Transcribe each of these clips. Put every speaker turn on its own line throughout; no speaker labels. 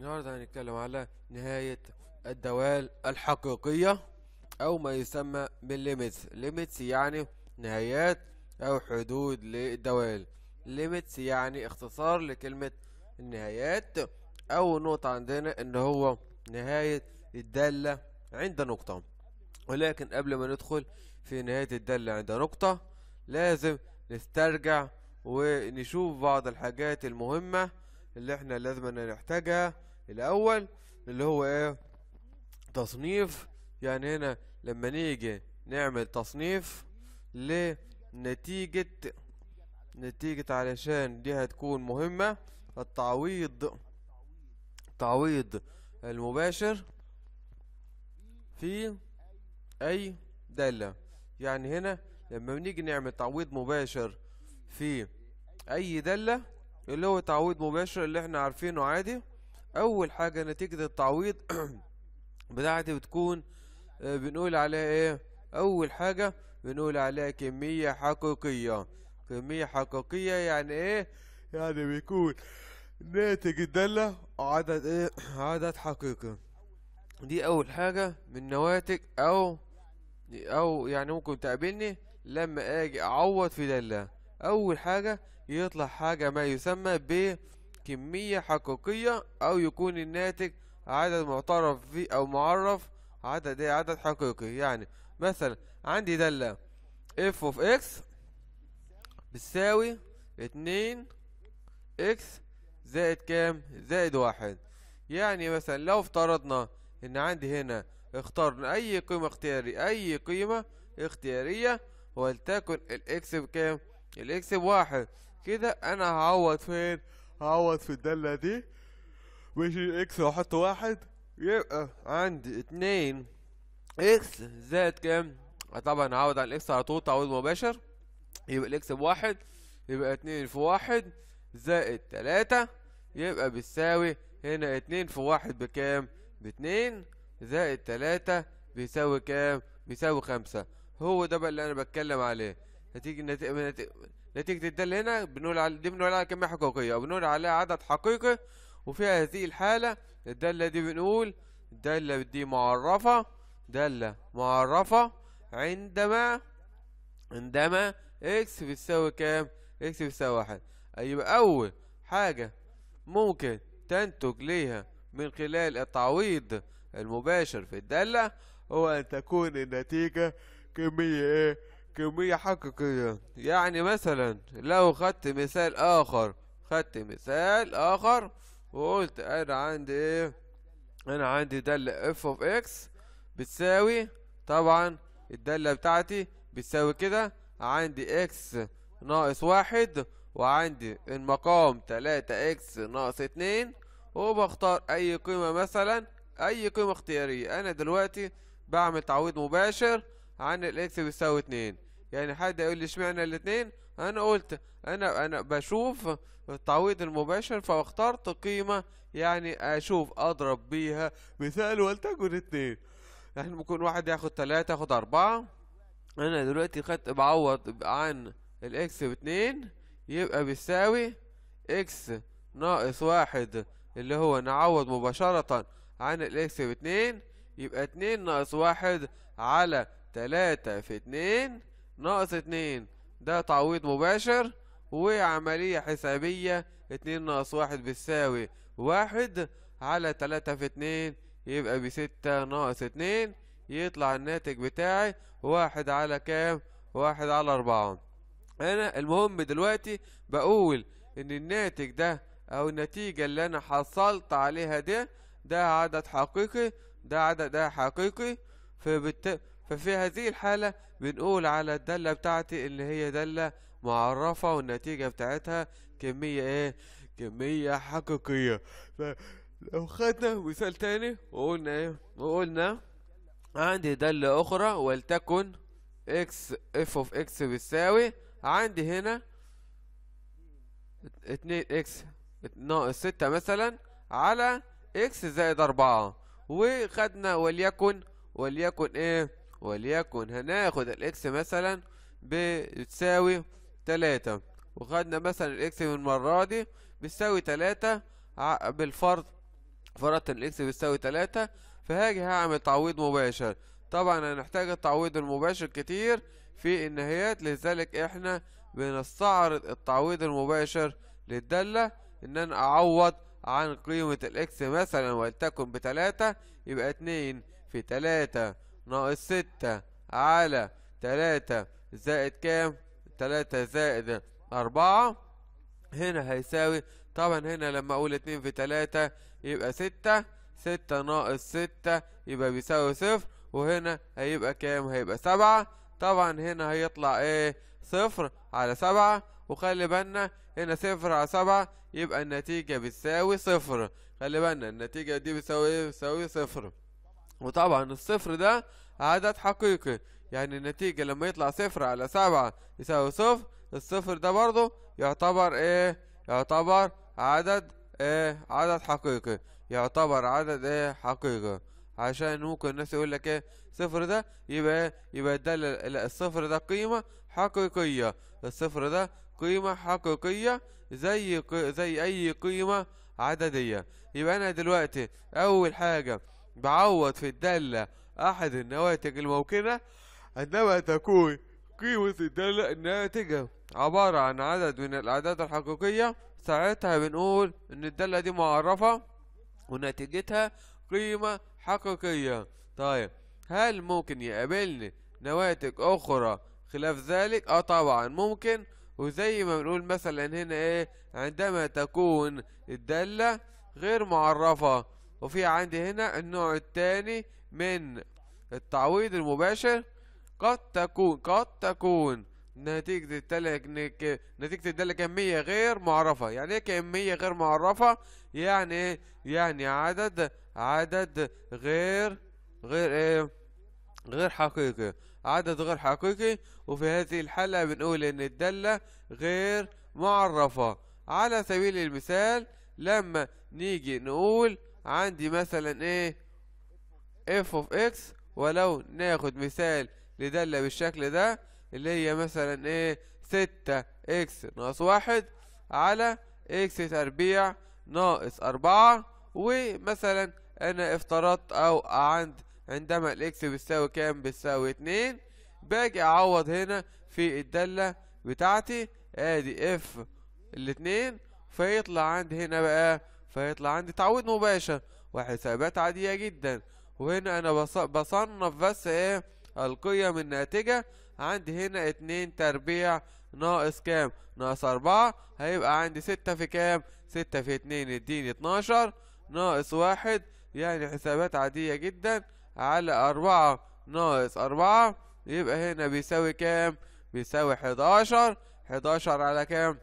النهاردة هنتكلم على نهاية الدوال الحقيقية أو ما يسمى بالليميتس ليميتس يعني نهايات أو حدود للدوال ليميتس يعني اختصار لكلمة النهايات أول نقطة عندنا إن هو نهاية الدالة عند نقطة ولكن قبل ما ندخل في نهاية الدالة عند نقطة لازم نسترجع ونشوف بعض الحاجات المهمة اللي احنا لازم نحتاجها الاول اللي هو ايه تصنيف يعني هنا لما نيجي نعمل تصنيف لنتيجة نتيجة علشان دي هتكون مهمة التعويض التعويض المباشر في اي دالة يعني هنا لما بنيجي نعمل تعويض مباشر في اي دالة اللي هو تعويض مباشر اللي احنا عارفينه عادي اول حاجة نتيجة التعويض بتاعتي بتكون آه، بنقول عليها ايه اول حاجة بنقول عليها كمية حقيقية كمية حقيقية يعني ايه يعني بيكون ناتج الدالة عدد ايه عدد حقيقي دي اول حاجة من نواتج او او يعني ممكن تقابلني لما اجي اعوض في دالة اول حاجة يطلع حاجة ما يسمى ب كمية حقيقية أو يكون الناتج عدد معترف في أو معرف عدد إيه عدد حقيقي يعني مثلا عندي دالة اف اوف اكس بتساوي اتنين اكس زائد كام زائد واحد يعني مثلا لو افترضنا ان عندي هنا اخترنا اي قيمة اختيارية اي قيمة اختيارية ولتكن الاكس بكام الاكس بواحد كده انا هعوض فين هعوض في الدالة دي ويجي اكس واحط واحد يبقى عندي اتنين اكس زائد كام طبعا هعوض على الاكس على طول تعويض مباشر يبقى الاكس بواحد يبقى اتنين في واحد زائد تلاتة يبقى بتساوي هنا اتنين في واحد بكام باتنين زائد تلاتة بيساوي كام بيساوي خمسة هو ده بقى اللي انا بتكلم عليه نتيجة نتيجة الدالة هنا بنقول على دي بنقول عليها كمية حقيقية وبنقول بنقول عليها عدد حقيقي وفي هذه الحالة الدالة دي بنقول الدالة دي معرفة دالة معرفة عندما عندما اكس بتساوي كام؟ اكس بتساوي واحد يبقى أول حاجة ممكن تنتج ليها من خلال التعويض المباشر في الدالة هو أن تكون النتيجة كمية ايه؟ كمية حقيقية يعني مثلا لو خدت مثال آخر خدت مثال آخر وقلت أنا عندي إيه أنا عندي دالة اف اوف اكس بتساوي طبعا الدالة بتاعتي بتساوي كده عندي اكس ناقص واحد وعندي المقام تلاتة اكس ناقص اتنين وبختار أي قيمة مثلا أي قيمة اختيارية أنا دلوقتي بعمل تعويض مباشر عن الاكس بيساوي اتنين يعني حد يقول لي اشمعنى الاثنين انا قلت انا انا بشوف التعويض المباشر فاخترت قيمة يعني اشوف اضرب بيها مثال ولتكن اتنين احنا يعني ممكن واحد ياخد تلاتة ياخد اربعة انا دلوقتي خدت بعوض عن الاكس باتنين يبقى بيساوي اكس ناقص واحد اللي هو نعوض مباشرة عن الاكس باتنين يبقى اتنين ناقص واحد على تلاتة في اتنين ناقص اتنين ده تعويض مباشر وعملية حسابية اتنين ناقص واحد بتساوي واحد على تلاتة في اتنين يبقى بستة ناقص اتنين يطلع الناتج بتاعي واحد على كام واحد على اربعة انا المهم دلوقتي بقول ان الناتج ده او النتيجة اللي انا حصلت عليها ده ده عدد حقيقي ده عدد ده حقيقي فبالتالي ففي هذه الحالة بنقول على الدالة بتاعتي اللي هي دالة معرفة والنتيجة بتاعتها كمية ايه كمية حقيقية فلو خدنا مثال تاني وقلنا ايه وقلنا عندي دالة اخرى ولتكن اكس اف اوف اكس بتساوي عندي هنا اتنين اكس ناقص ستة مثلا على اكس زائد اربعة وخدنا وليكن وليكن ايه وليكن هناخد الاكس مثلا بتساوي تلاتة وخدنا مثلا الاكس من المرة دي بتساوي تلاتة بالفرض فرضت ان الاكس بتساوي تلاتة فهاجي هعمل تعويض مباشر طبعا هنحتاج التعويض المباشر كتير في النهايات لذلك احنا بنستعرض التعويض المباشر للدالة ان انا اعوض عن قيمة الاكس مثلا ولتكن بتلاتة يبقى اتنين في تلاتة ناقص ستة على تلاتة زائد كام تلاتة زائد أربعة هنا هيساوي طبعا هنا لما أقول اتنين في تلاتة يبقى ستة ستة ناقص ستة يبقى بيساوي صفر وهنا هيبقى كام هيبقى سبعة طبعا هنا هيطلع ايه صفر على سبعة وخلي بالنا هنا صفر على سبعة يبقى النتيجة بتساوي صفر خلي بالنا النتيجة دي بتساوي ايه بتساوي صفر وطبعا الصفر ده عدد حقيقي يعني النتيجة لما يطلع صفر على سبعة يساوي صفر الصفر ده برضه يعتبر ايه يعتبر عدد ايه عدد حقيقي يعتبر عدد ايه حقيقي عشان ممكن الناس يقول لك ايه صفر ده يبقى ايه يبقى الدالة الصفر ده قيمة حقيقية الصفر ده قيمة حقيقية زي زي اي قيمة عددية يبقى انا دلوقتي اول حاجة بعوض في الدالة أحد النواتج الممكنة عندما تكون قيمة الدالة الناتجة عبارة عن عدد من الأعداد الحقيقية ساعتها بنقول إن الدالة دي معرفة ونتيجتها قيمة حقيقية طيب هل ممكن يقابلني نواتج أخرى خلاف ذلك؟ اه طبعا ممكن وزي ما بنقول مثلا هنا ايه عندما تكون الدالة غير معرفة وفي عندي هنا النوع الثاني من التعويض المباشر قد تكون قد تكون نتيجة التلك نتيجة الدالة كمية غير معرفة يعني ايه كمية غير معرفة يعني ايه يعني عدد عدد غير غير ايه غير حقيقي عدد غير حقيقي وفي هذه الحالة بنقول ان الدالة غير معرفة على سبيل المثال لما نيجي نقول عندي مثلا ايه اف اوف اكس ولو ناخد مثال لدالة بالشكل ده اللي هي مثلا ايه ستة اكس ناقص واحد على اكس تربيع ناقص اربعة ومثلا انا افترضت او عند عندما الاكس بتساوي كام بتساوي اتنين باجي اعوض هنا في الدالة بتاعتي ادي اف الاتنين فيطلع عندي هنا بقى فيطلع عندي تعويض مباشر وحسابات عادية جدا وهنا انا بصنف بس ايه القيم الناتجة عندي هنا اتنين تربيع ناقص كام ناقص اربعة هيبقى عندي ستة في كام ستة في اتنين يديني اتناشر ناقص واحد يعني حسابات عادية جدا على أربعة ناقص أربعة يبقى هنا بيساوي كام؟ بيساوي حداشر حداشر على كام؟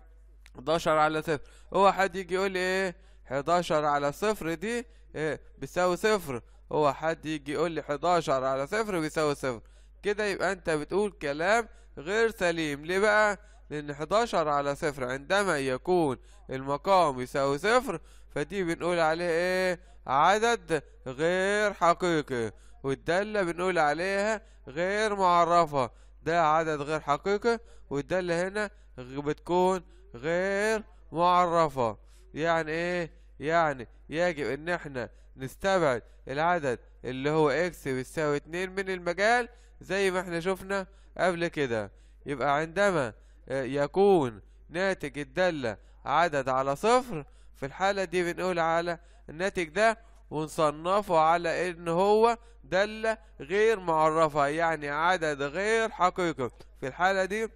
حداشر على صفر هو حد يجي يقول لي ايه؟ 11 على صفر دي ايه بيساوي صفر هو حد يجي يقول لي 11 على صفر بيساوي صفر كده يبقى انت بتقول كلام غير سليم ليه بقى لان 11 على صفر عندما يكون المقام يساوي صفر فدي بنقول عليه ايه عدد غير حقيقي والدالة بنقول عليها غير معرفة ده عدد غير حقيقي والدالة هنا بتكون غير معرفة يعني ايه يعني يجب ان احنا نستبعد العدد اللي هو اكس بيساوي اتنين من المجال زي ما احنا شفنا قبل كده يبقى عندما آه، يكون ناتج الدالة عدد على صفر في الحالة دي بنقول على الناتج ده ونصنفه على ان هو دالة غير معرفة يعني عدد غير حقيقي في الحالة دي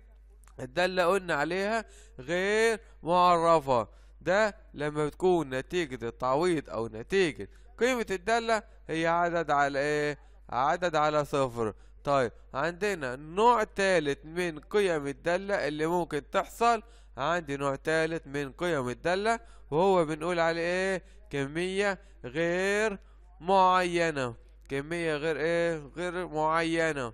الدالة قلنا عليها غير معرفة ده لما بتكون نتيجة التعويض أو نتيجة قيمة الدالة هي عدد على إيه؟ عدد على صفر طيب عندنا نوع تالت من قيم الدالة اللي ممكن تحصل عندي نوع تالت من قيم الدالة وهو بنقول عليه إيه؟ كمية غير معينة كمية غير إيه؟ غير معينة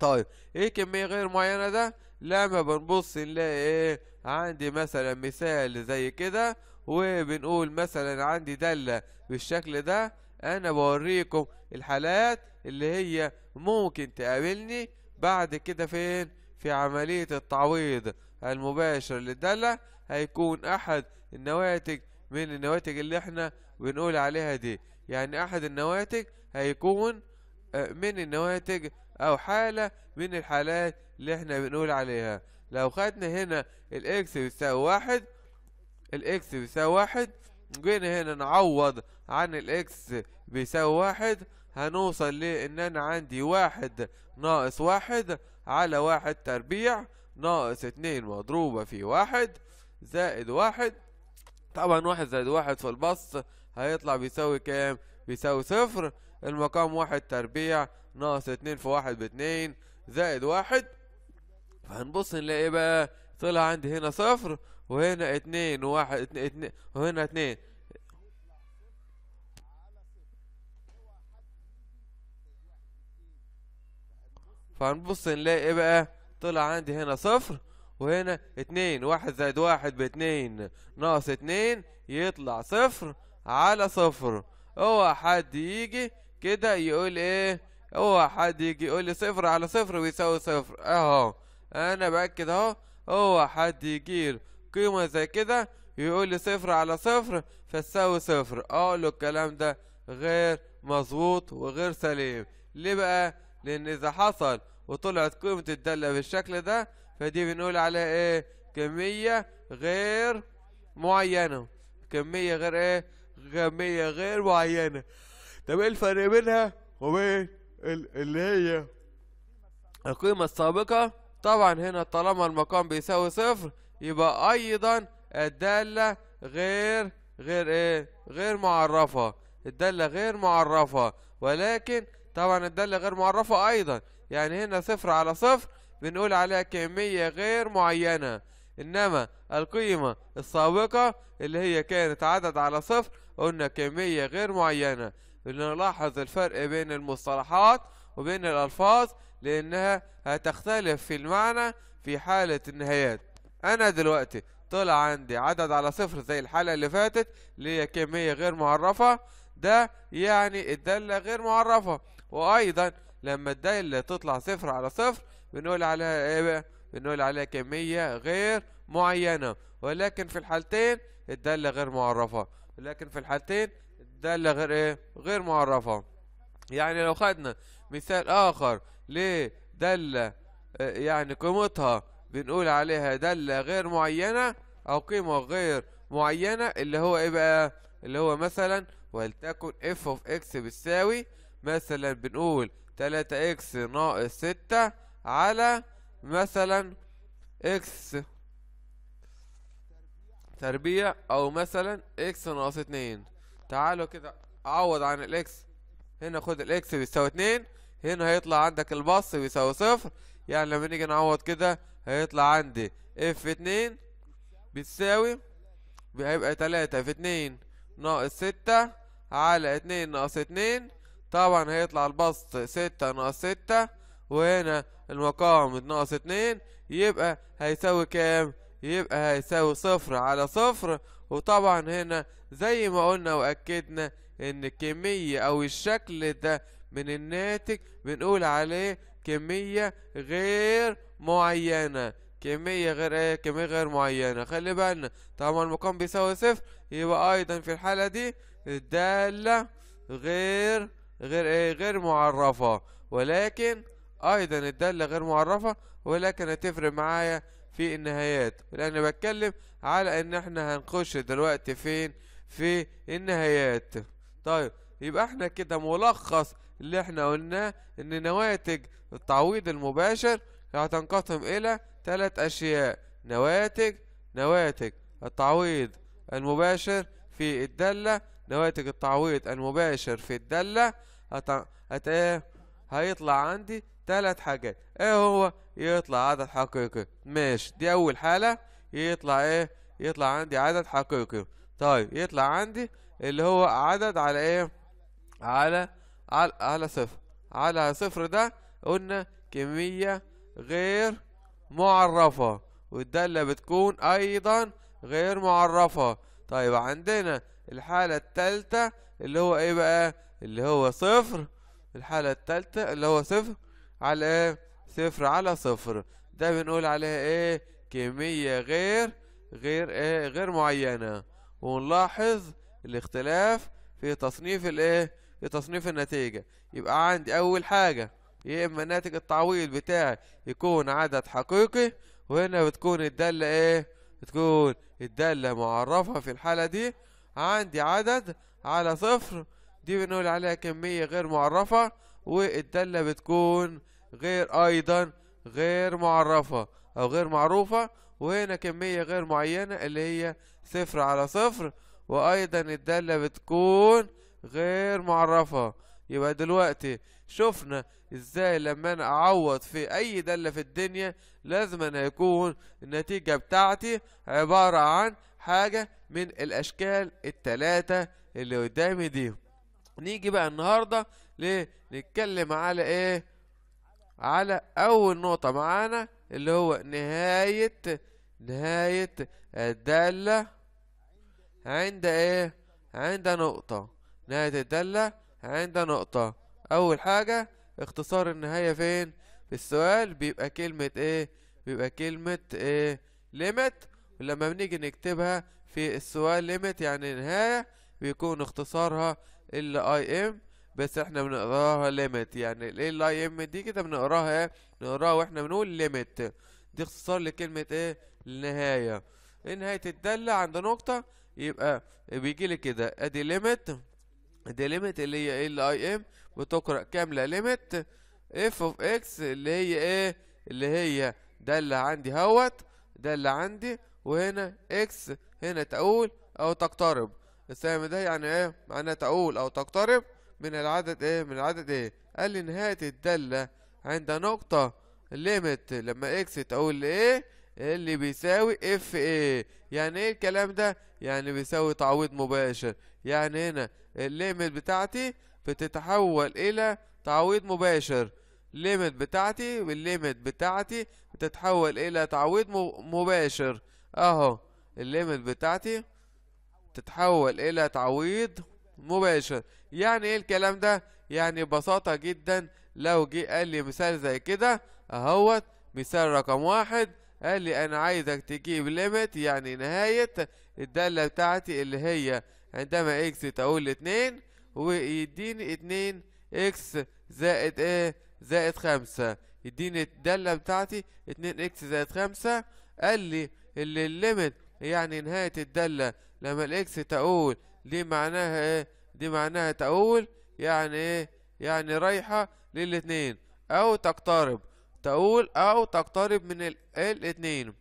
طيب إيه كمية غير معينة ده؟ لما بنبص نلاقي إيه؟ عندي مثلا مثال زي كده وبنقول مثلا عندي دالة بالشكل ده انا بوريكم الحالات اللي هي ممكن تقابلني بعد كده فين في عملية التعويض المباشر للدالة هيكون احد النواتج من النواتج اللي احنا بنقول عليها دي يعني احد النواتج هيكون آه، من النواتج او حالة من الحالات اللي احنا بنقول عليها لو خدنا هنا الاكس بيساوي واحد الاكس بيساوي واحد جينا هنا نعوض عن الاكس بيساوي واحد هنوصل لان انا عندي واحد ناقص واحد على واحد تربيع ناقص اتنين مضروبة في واحد زائد واحد طبعا واحد زائد واحد في البسط هيطلع بيساوي كام بيساوي صفر المقام واحد تربيع ناقص اتنين في واحد باتنين زائد واحد فهنبص نلاقي بقى طلع عندي هنا صفر وهنا اتنين وواحد اتنين, اتنين وهنا اتنين فهنبص نلاقي ايه بقى طلع عندي هنا صفر وهنا اتنين واحد زائد واحد باتنين ناقص اتنين يطلع صفر على صفر اوعى حد يجي كده يقول ايه اوعى حد يجي يقول لي صفر على صفر بيساوي صفر اهو انا باكد اهو اوعى حد يجيله قيمه زي كده يقول لي صفر على صفر فتساوي صفر اقول له الكلام ده غير مظبوط وغير سليم ليه بقى لان اذا حصل وطلعت قيمه الداله بالشكل ده فدي بنقول عليها ايه كميه غير معينه كميه غير ايه كميه غير معينه طب ايه الفرق بينها وبين اللي هي القيمه السابقه طبعا هنا طالما المقام بيساوي صفر يبقى ايضا الدالة غير غير ايه غير معرفة الدالة غير معرفة ولكن طبعا الدالة غير معرفة ايضا يعني هنا صفر على صفر بنقول عليها كمية غير معينة انما القيمة السابقة اللي هي كانت عدد على صفر قلنا كمية غير معينة بنلاحظ الفرق بين المصطلحات وبين الالفاظ لأنها هتختلف في المعنى في حالة النهايات أنا دلوقتي طلع عندي عدد على صفر زي الحالة اللي فاتت اللي هي كمية غير معرفة ده يعني الدالة غير معرفة وأيضا لما الدالة تطلع صفر على صفر بنقول عليها إيه بقى؟ بنقول عليها كمية غير معينة ولكن في الحالتين الدالة غير معرفة ولكن في الحالتين الدالة غير إيه؟ غير معرفة يعني لو خدنا مثال آخر لدالة آه، يعني قيمتها بنقول عليها دالة غير معينة أو قيمة غير معينة اللي هو إيه بقى اللي هو مثلا ولتكن اف اوف اكس بتساوي مثلا بنقول 3 اكس ناقص 6 على مثلا اكس تربيع او مثلا اكس ناقص 2 تعالوا كده عوض عن الاكس هنا خد الاكس بيساوي اتنين هنا هيطلع عندك الباص بيساوي صفر يعني لما نيجي نعوض كده هيطلع عندي اف اتنين بتساوي هيبقى تلاتة في اتنين ناقص ستة على اتنين ناقص اتنين طبعا هيطلع البسط ستة ناقص ستة وهنا المقام ناقص اتنين يبقى هيساوي كام؟ يبقى هيساوي صفر على صفر وطبعا هنا زي ما قلنا وأكدنا ان الكمية او الشكل ده من الناتج بنقول عليه كمية غير معينة كمية غير ايه كمية غير معينة خلي بالنا طبعا المقام بيساوي صفر يبقى ايضا في الحالة دي الدالة غير غير ايه غير معرفة ولكن ايضا الدالة غير معرفة ولكن هتفرق معايا في النهايات لان بتكلم على ان احنا هنخش دلوقتي فين في النهايات طيب يبقى احنا كده ملخص اللي احنا قلناه ان نواتج التعويض المباشر هتنقسم الى ثلاث اشياء نواتج نواتج التعويض المباشر في الدالة نواتج التعويض المباشر في الدالة هت... هت... هيطلع عندي ثلاث حاجات ايه هو يطلع عدد حقيقي ماشي دي اول حالة يطلع ايه يطلع عندي عدد حقيقي طيب يطلع عندي اللي هو عدد على ايه على على على صفر على صفر ده قلنا كمية غير معرفة والدالة بتكون ايضا غير معرفة طيب عندنا الحالة التالتة اللي هو ايه بقى اللي هو صفر الحالة التالتة اللي هو صفر على ايه صفر على صفر ده بنقول عليها ايه كمية غير غير ايه غير معينة ونلاحظ الاختلاف في تصنيف الايه في تصنيف النتيجة يبقى عندي اول حاجة يا اما ناتج التعويض بتاعي يكون عدد حقيقي وهنا بتكون الدالة ايه بتكون الدالة معرفة في الحالة دي عندي عدد على صفر دي بنقول عليها كمية غير معرفة والدالة بتكون غير ايضا غير معرفة او غير معروفة وهنا كمية غير معينة اللي هي صفر على صفر وايضا الدالة بتكون غير معرفة يبقى دلوقتي شفنا ازاي لما انا اعوض في اي دالة في الدنيا لازم أنا يكون النتيجة بتاعتي عبارة عن حاجة من الاشكال التلاتة اللي قدامي دي نيجي بقى النهاردة لنتكلم على ايه على اول نقطة معانا اللي هو نهاية نهاية الدالة عند ايه عند نقطة نهاية الدالة عند نقطة اول حاجة اختصار النهاية فين في السؤال بيبقى كلمة ايه بيبقى كلمة ايه ليميت ولما بنيجي نكتبها في السؤال ليميت يعني نهاية بيكون اختصارها ال اي ام بس احنا بنقراها ليميت يعني ال اي ام دي كده بنقراها ايه بنقراها واحنا بنقول ليميت دي اختصار لكلمة ايه النهاية إيه نهاية الدالة عند نقطة يبقى بيجي لي كده ادي ليميت دي ليميت اللي هي ايه الاي ام بتقرا كامله ليميت اف اوف اكس اللي هي ايه اللي هي ده اللي عندي هوت ده اللي عندي وهنا اكس هنا تقول او تقترب السهم ده يعني ايه معناه تقول او تقترب من العدد ايه من العدد ايه قال لي نهايه الداله عند نقطه ليميت لما اكس تقول لايه اللي بيساوي اف ايه يعني ايه الكلام ده يعني بيساوي تعويض مباشر يعني هنا الليميت بتاعتي بتتحول الى تعويض مباشر الليمت بتاعتي والليميت بتاعتي بتتحول الى تعويض مباشر اهو الليميت بتاعتي تتحول الى تعويض مباشر يعني ايه الكلام ده يعني ببساطه جدا لو جه قال لي مثال زي كده اهوت مثال رقم واحد قال لي انا عايزك تجيب ليميت يعني نهاية الدالة بتاعتي اللي هي عندما اكس تقول اتنين ويديني اتنين اكس زائد ايه زائد خمسة يديني الدالة بتاعتي اتنين اكس زائد خمسة قال لي اللي الليميت يعني نهاية الدالة لما الاكس تقول دي معناها ايه دي معناها تقول يعني ايه يعني رايحة للاتنين او تقترب تقول او تقترب من ال الاتنين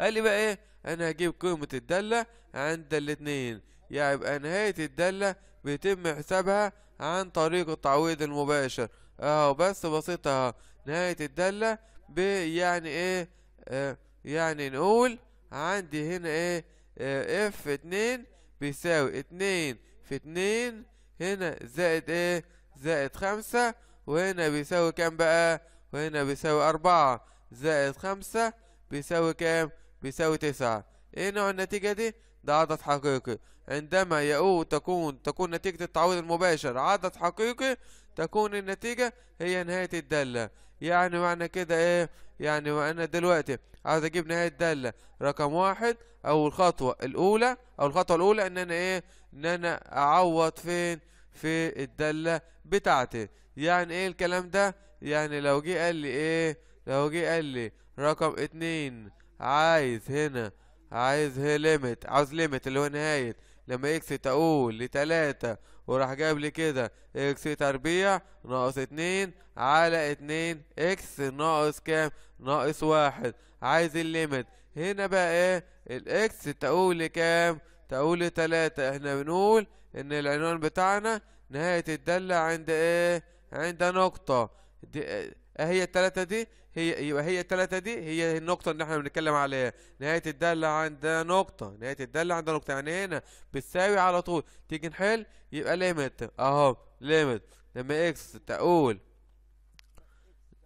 قال لي بقى ايه انا هجيب قيمة الدالة عند الاتنين يبقى نهاية الدالة بيتم حسابها عن طريق التعويض المباشر اهو بس بسيطة اهو نهاية الدالة يعني ايه آه يعني نقول عندي هنا ايه آه اف اتنين بيساوي اتنين في اتنين هنا زائد ايه زائد خمسة وهنا بيساوي كام بقى وهنا بيساوي أربعة زائد خمسة بيساوي كام؟ بيساوي تسعة ايه نوع النتيجة دي؟ ده عدد حقيقي عندما يقول تكون تكون نتيجة التعويض المباشر عدد حقيقي تكون النتيجة هي نهاية الدالة يعني معنى كده ايه يعني انا دلوقتي عايز اجيب نهاية دالة رقم واحد او الخطوة الاولى او الخطوة الاولى ان انا ايه ان انا اعوض فين في الدالة بتاعتي يعني ايه الكلام ده يعني لو جه قال لي ايه لو جه قال لي رقم اتنين عايز هنا عايز هي ليميت عاوز ليميت اللي هو نهاية لما اكس تقول لتلاتة وراح جاب لي كده اكس تربيع ناقص اتنين على اتنين اكس ناقص كام ناقص واحد عايز الليميت هنا بقى ايه الاكس تقول لكام تقول لتلاتة احنا بنقول ان العنوان بتاعنا نهاية الدالة عند ايه عند نقطة دي آه، هي التلاتة دي هي يبقى هي التلاتة دي هي النقطة اللي احنا بنتكلم عليها نهاية الدالة عند نقطة نهاية الدالة عند نقطة يعني هنا بتساوي على طول تيجي نحل يبقى ليميت اهو ليميت لما اكس تقول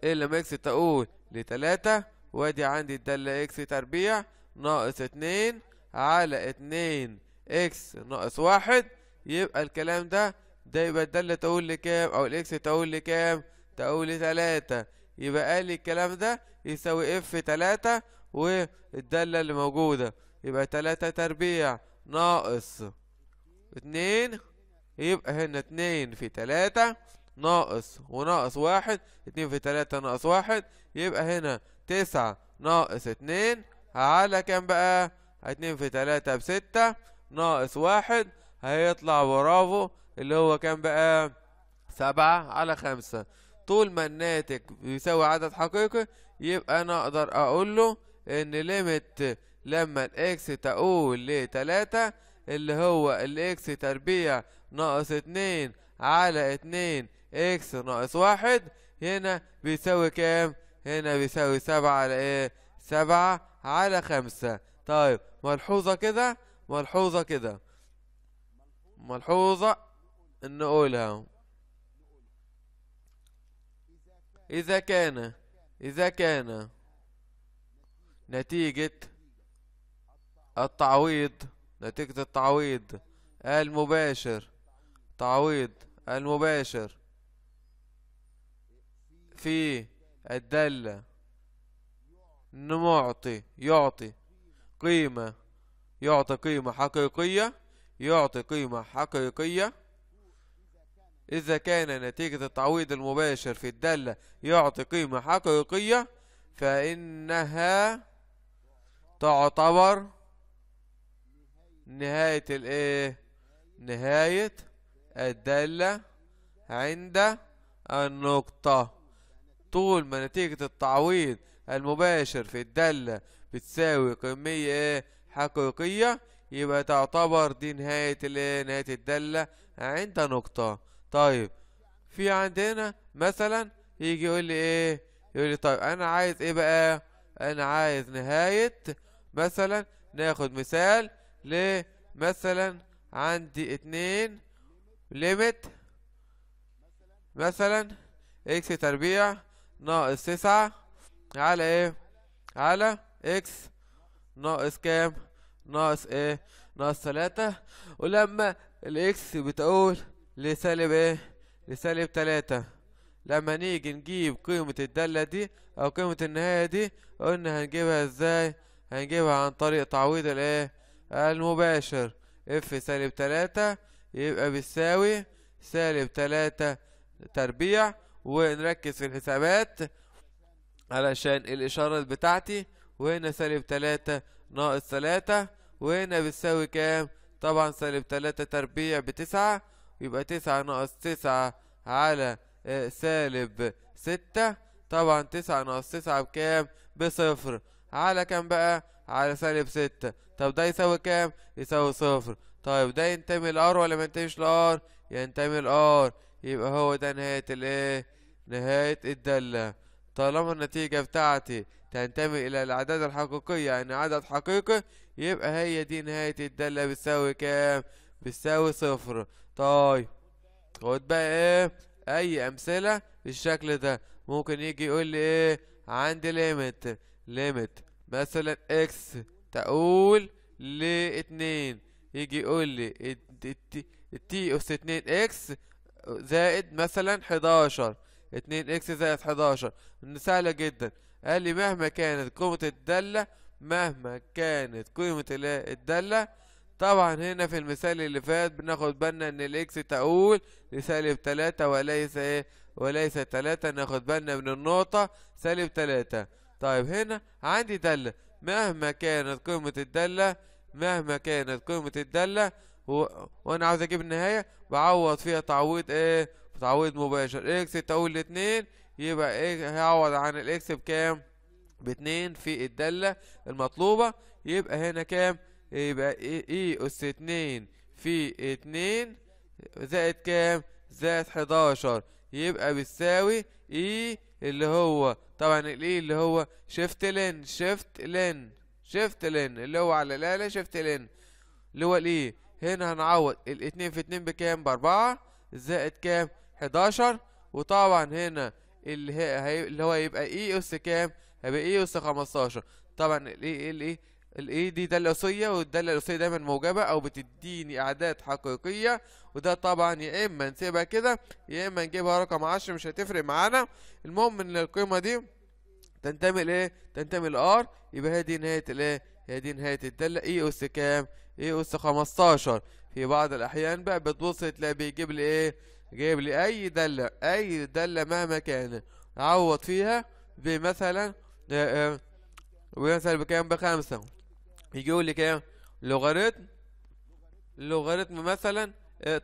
ايه لما اكس تقول لتلاتة وادي عندي الدالة اكس تربيع ناقص اتنين على اتنين اكس ناقص واحد يبقى الكلام ده ده يبقى الدالة تقول لكام او الاكس تقول لكام تقولي تلاتة يبقى قال لي الكلام ده يساوي اف تلاتة والدالة اللي موجودة يبقى تلاتة تربيع ناقص اتنين يبقى هنا اتنين في تلاتة ناقص وناقص واحد اتنين في تلاتة ناقص واحد يبقى هنا تسعة ناقص اتنين على كام بقى اتنين في تلاتة بستة ناقص واحد هيطلع برافو اللي هو كام بقى سبعة على خمسة طول ما الناتج بيساوي عدد حقيقي يبقى انا اقدر اقول له ان ليميت لما الاكس تقول لتلاتة اللي هو الاكس تربيع ناقص اتنين على اتنين اكس ناقص واحد هنا بيساوي كام هنا بيساوي سبعة على ايه سبعة على خمسة طيب ملحوظة كده ملحوظة كده ملحوظة نقولها إذا كان إذا كان نتيجة التعويض نتيجة التعويض المباشر تعويض المباشر في الدالة نعطي يعطي قيمة يعطي قيمة حقيقية يعطي قيمة حقيقية إذا كان نتيجة التعويض المباشر في الدالة يعطي قيمة حقيقية فإنها تعتبر نهاية الايه نهاية الدالة عند النقطة طول ما نتيجة التعويض المباشر في الدالة بتساوي كمية ايه حقيقية يبقى تعتبر دي نهاية الايه نهاية الدالة عند نقطة طيب في عندنا مثلا يجي يقول لي ايه يقول لي طيب انا عايز ايه بقى انا عايز نهاية مثلا ناخد مثال لمثلا عندي اتنين ليميت مثلا اكس تربيع ناقص تسعة على ايه على اكس ناقص كام ناقص ايه ناقص تلاتة ولما الاكس بتقول لسالب ايه لسالب تلاتة لما نيجي نجيب قيمة الدالة دي او قيمة النهاية دي قلنا هنجيبها ازاي هنجيبها عن طريق تعويض الايه المباشر اف سالب تلاتة يبقى بيساوي سالب تلاتة تربيع ونركز في الحسابات علشان الاشارات بتاعتي وهنا سالب تلاتة ناقص تلاتة وهنا بتساوي كام طبعا سالب تلاتة تربيع بتسعة يبقى تسعة ناقص تسعة على آه، سالب ستة طبعا تسعة ناقص تسعة بكام بصفر على كام بقى على سالب ستة طب ده يساوي كام يساوي صفر طيب ده ينتمي لار ولا ما ينتميش لار ينتمي لار يبقى هو ده نهاية الايه نهاية الدالة طالما النتيجة بتاعتي تنتمي الى الاعداد الحقيقية يعني عدد حقيقي يبقى هي دي نهاية الدالة بتساوي كام بتساوي صفر طيب خد بقى ايه اي امثله بالشكل ده ممكن يجي يقول لي ايه عندي ليميت ليميت مثلا اكس تقول لاتنين يجي يقول لي تي اس اتنين اكس زائد مثلا حداشر اتنين اكس زائد حداشر سهلة جدا قال لي مهما كانت قيمة الدالة مهما كانت قيمة الدالة طبعا هنا في المثال اللي فات بناخد بالنا ان الاكس تقول لسالب تلاتة وليس ايه وليس تلاتة ناخد بالنا من النقطة سالب تلاتة طيب هنا عندي دالة مهما كانت قيمة الدالة مهما كانت قيمة الدالة و... وانا عاوز اجيب النهاية بعوض فيها تعويض ايه تعويض مباشر اكس تقول لاتنين يبقى ايه هعوض عن الاكس بكام باتنين في الدالة المطلوبة يبقى هنا كام يبقى اي اي e اس اتنين في اتنين زائد كام زائد حداشر يبقى بتساوي اي e اللي هو طبعا الاي e اللي هو شيفت لين شيفت لين شيفت لين اللي هو على الاله شيفت لين اللي هو الاي هنا هنعوض الاتنين في اتنين بكام باربعة زائد كام حداشر وطبعا هنا اللي, هي اللي هو يبقى اي اس كام هيبقى اي اس خمستاشر طبعا الاي الاي الاي دي داله اسيه والداله الاسيه دايما موجبه او بتديني اعداد حقيقيه وده طبعا يا اما نسيبها كده يا اما نجيبها رقم عشرة مش هتفرق معانا المهم ان القيمه دي تنتمي لايه تنتمي لار يبقى هي دي نهايه الايه هي دي نهايه الداله اي اس كام اي اس 15 في بعض الاحيان بقى بتبص تلاقي بيجيب لي ايه جايب لي اي داله اي داله مهما كان عوض فيها بمثلا ومثلا آه، آه، بكام بخمسة يجي يقول لك ايه لوغاريتم لوغاريتم مثلا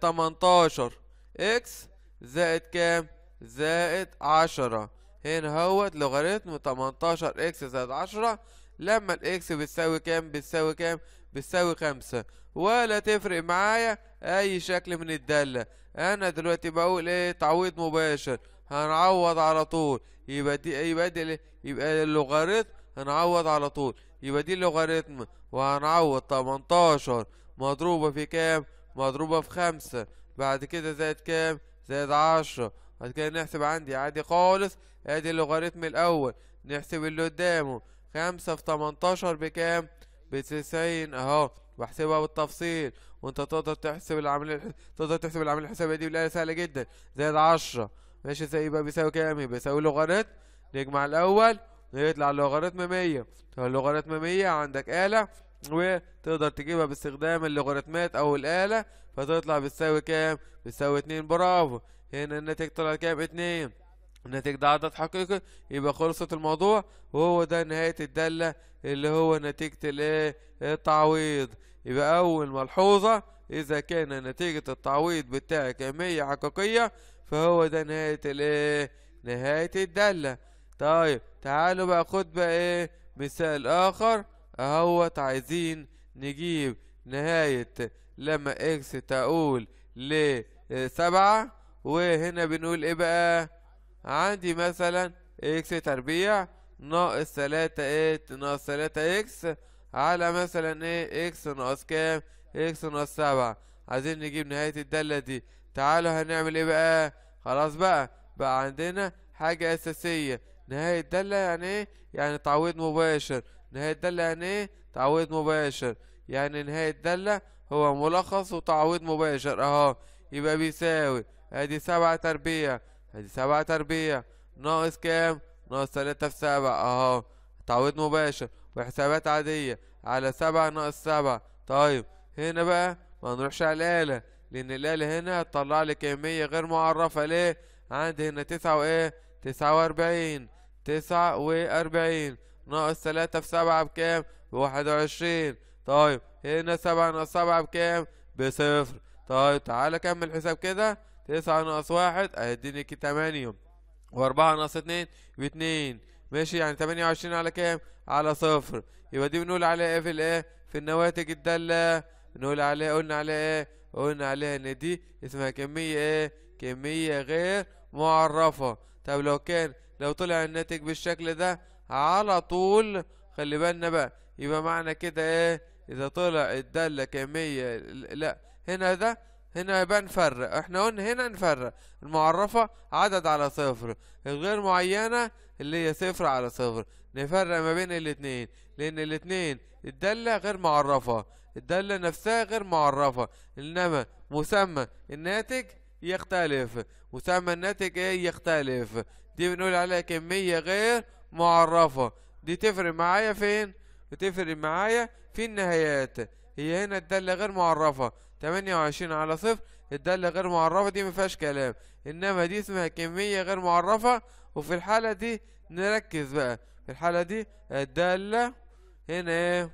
18 إيه، اكس زائد كام زائد 10 هنا هوت لوغاريتم 18 اكس زائد 10 لما الاكس بتساوي كام بتساوي كام بتساوي خمسة ولا تفرق معايا اي شكل من الدالة انا دلوقتي بقول ايه تعويض مباشر هنعوض على طول يبقى دي يبقى دي يبقى اللوغاريتم هنعوض على طول يبقى دي اللوغاريتم وهنعوض 18 مضروبة في كام مضروبة في خمسة بعد كده زائد كام زائد عشرة بعد كده نحسب عندي عادي خالص ادي اللوغاريتم الاول نحسب اللي قدامه خمسة في تمنتاشر بكام بتسعين اهو بحسبها بالتفصيل وانت تقدر تحسب العملية تقدر تحسب العملية الحسابية دي بالآلة سهلة جدا زائد عشرة ماشي زي يبقى بيساوي كام يبقى بيساوي لوغاريتم نجمع الأول يطلع لوغاريتم 100 اللوغاريتم 100 عندك آلة وتقدر تجيبها باستخدام اللوغاريتمات او الآلة فتطلع بتساوي كام؟ بتساوي 2 برافو هنا الناتج طلع كام؟ 2 الناتج ده عدد حقيقي يبقى خلصت الموضوع وهو ده نهاية الدالة اللي هو نتيجة الايه؟ التعويض يبقى أول ملحوظة إذا كان نتيجة التعويض بتاعك كمية حقيقية فهو ده نهاية الايه؟ نهاية الدالة طيب تعالوا بقى خد بقى ايه مثال اخر اهوت عايزين نجيب نهاية لما اكس تقول لسبعة آه، وهنا بنقول ايه بقى عندي مثلا اكس تربيع ناقص تلاتة ايه ناقص تلاتة اكس على مثلا ايه اكس ناقص كام اكس ناقص سبعة عايزين نجيب نهاية الدالة دي تعالوا هنعمل ايه بقى خلاص بقى بقى عندنا حاجة اساسية نهاية دالة يعني ايه يعني تعويض مباشر نهاية دالة يعني ايه تعويض مباشر يعني نهاية دالة هو ملخص وتعويض مباشر اهو يبقى بيساوي ادي سبعة تربيع ادي سبعة تربيع ناقص كام ناقص تلاتة في سبعة اهو تعويض مباشر وحسابات عادية على سبعة ناقص سبعة طيب هنا بقى ما نروحش على الآلة لأن الآلة هنا هتطلع لي كمية غير معرفة ليه عندي هنا تسعة وإيه تسعة وأربعين تسعة وأربعين ناقص تلاتة في سبعة بكام؟ بواحد وعشرين طيب هنا سبعة ناقص سبعة بكام؟ بصفر طيب تعالى كمل حساب كده تسعة ناقص واحد هيديني تمانية وأربعة ناقص اتنين باتنين ماشي يعني تمانية وعشرين على كام؟ على صفر يبقى دي بنقول عليها ايه في الايه؟ في النواتج الدالة بنقول عليها قلنا عليها ايه؟ قلنا عليها ان دي اسمها كمية ايه؟ كمية غير معرفة طب لو كان لو طلع الناتج بالشكل ده على طول خلي بالنا بقى يبقى معنى كده ايه اذا طلع الداله كميه لا هنا ده هنا يبقى نفرق احنا قلنا هنا نفرق المعرفه عدد على صفر الغير معينه اللي هي صفر على صفر نفرق ما بين الاتنين لان الاتنين الداله غير معرفه الداله نفسها غير معرفه انما مسمى الناتج يختلف مسمى الناتج ايه يختلف دي بنقول عليها كمية غير معرفة دي تفرق معايا فين بتفرق معايا في النهايات هي هنا الدالة غير معرفة تمانية وعشرين على صفر الدالة غير معرفة دي مفيهاش كلام انما دي اسمها كمية غير معرفة وفي الحالة دي نركز بقى في الحالة دي الدالة هنا ايه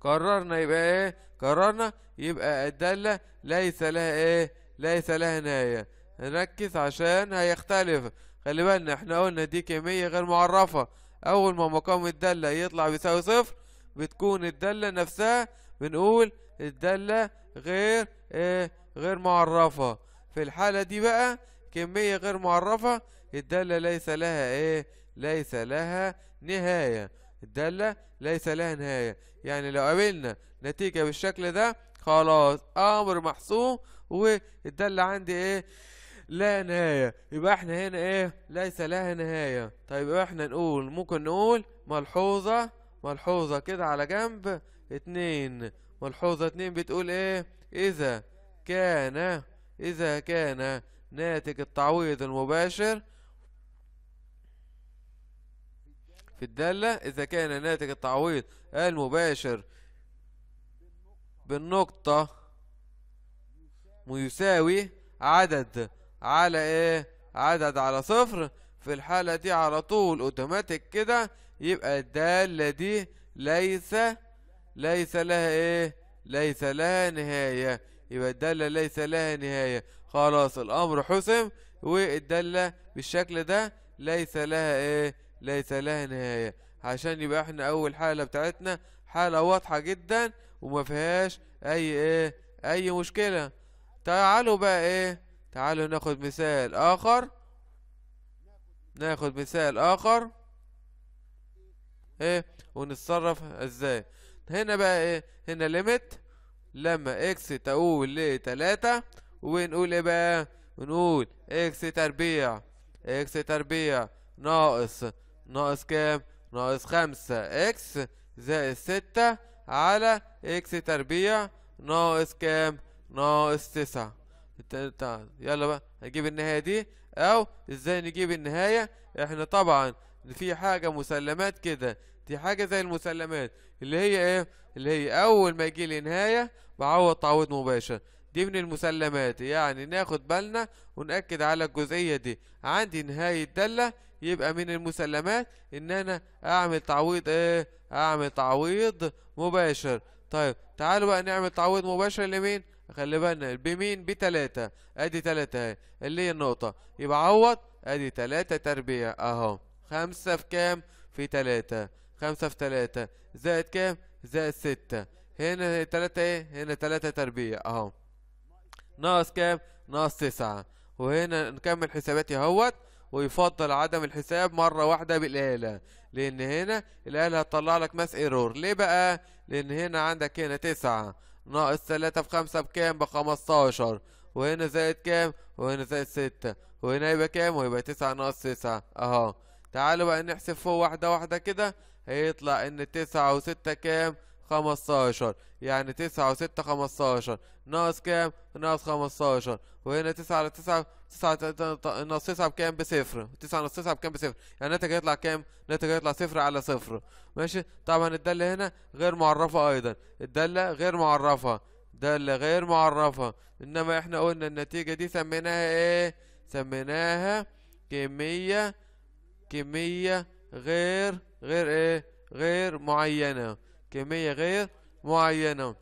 قررنا يبقى ايه قررنا يبقى الدالة ليس لها ايه ليس لها نهاية نركز عشان هيختلف خلي بالنا احنا قلنا دي كمية غير معرفة اول ما مقام الدالة يطلع بيساوي صفر بتكون الدالة نفسها بنقول الدالة غير اه غير معرفة في الحالة دي بقى كمية غير معرفة الدالة ليس لها ايه ليس لها نهاية الدالة ليس لها نهاية يعني لو قابلنا نتيجة بالشكل ده خلاص امر محسوم والدالة عندي ايه لا نهاية يبقى احنا هنا ايه ليس لها نهاية طيب يبقى احنا نقول ممكن نقول ملحوظة ملحوظة كده على جنب اتنين ملحوظة اتنين بتقول ايه اذا كان اذا كان ناتج التعويض المباشر في الدالة اذا كان ناتج التعويض المباشر بالنقطة ويساوي عدد على ايه عدد على صفر في الحالة دي على طول اوتوماتيك كده يبقى الدالة دي ليس ليس لها ايه ليس لها نهاية يبقى الدالة ليس لها نهاية خلاص الامر حسم والدالة بالشكل ده ليس لها ايه ليس لها نهاية عشان يبقى احنا اول حالة بتاعتنا حالة واضحة جدا وما فيهاش اي ايه اي مشكلة تعالوا بقى ايه تعالوا ناخد مثال آخر ناخد مثال آخر ايه ونتصرف ازاي هنا بقى ايه هنا ليميت لما اكس تقول لتلاتة ونقول ايه بقى نقول اكس تربيع اكس تربيع ناقص ناقص كام ناقص خمسة اكس زائد ستة على اكس تربيع ناقص كام ناقص تسعة يلا بقى نجيب النهاية دي او ازاي نجيب النهاية احنا طبعا في حاجة مسلمات كده دي حاجة زي المسلمات اللي هي ايه اللي هي اول ما يجي لي نهاية بعوض تعويض مباشر دي من المسلمات يعني ناخد بالنا ونأكد على الجزئية دي عندي نهاية دالة يبقى من المسلمات ان انا اعمل تعويض ايه اعمل تعويض مباشر طيب تعالوا بقى نعمل تعويض مباشر لمين خلي بالنا بمين بتلاتة ادي تلاتة اهي اللي هي النقطة يبقى عوض ادي تلاتة تربيع اهو خمسة في كام في تلاتة خمسة في تلاتة زائد كام زائد ستة هنا تلاتة ايه هنا تلاتة تربيع اهو ناقص كام ناقص تسعة وهنا نكمل حساباتي اهوت ويفضل عدم الحساب مرة واحدة بالآلة لأن هنا الآلة هتطلع لك ماس ايرور ليه بقى؟ لأن هنا عندك هنا تسعة ناقص تلاتة خمسة بكام بخمستاشر وهنا زائد كام وهنا زائد ستة وهنا يبقى كام ويبقى تسعة ناقص تسعة اهو تعالوا بقى نحسب فوق واحدة واحدة كده هيطلع ان تسعة وستة كام 15 يعني تسعة وستة 15 ناقص كام ناقص 15 وهنا تسعة على تسعة تسعة ناقص تسعة بكام بصفر تسعة ناقص تسعة بكام بصفر يعني الناتج هيطلع كام الناتج هيطلع صفر على صفر ماشي طبعا الدالة هنا غير معرفة أيضا الدالة غير معرفة دالة غير معرفة إنما إحنا قلنا النتيجة دي سميناها إيه سميناها كمية كمية غير غير إيه غير معينة كمية غير معينة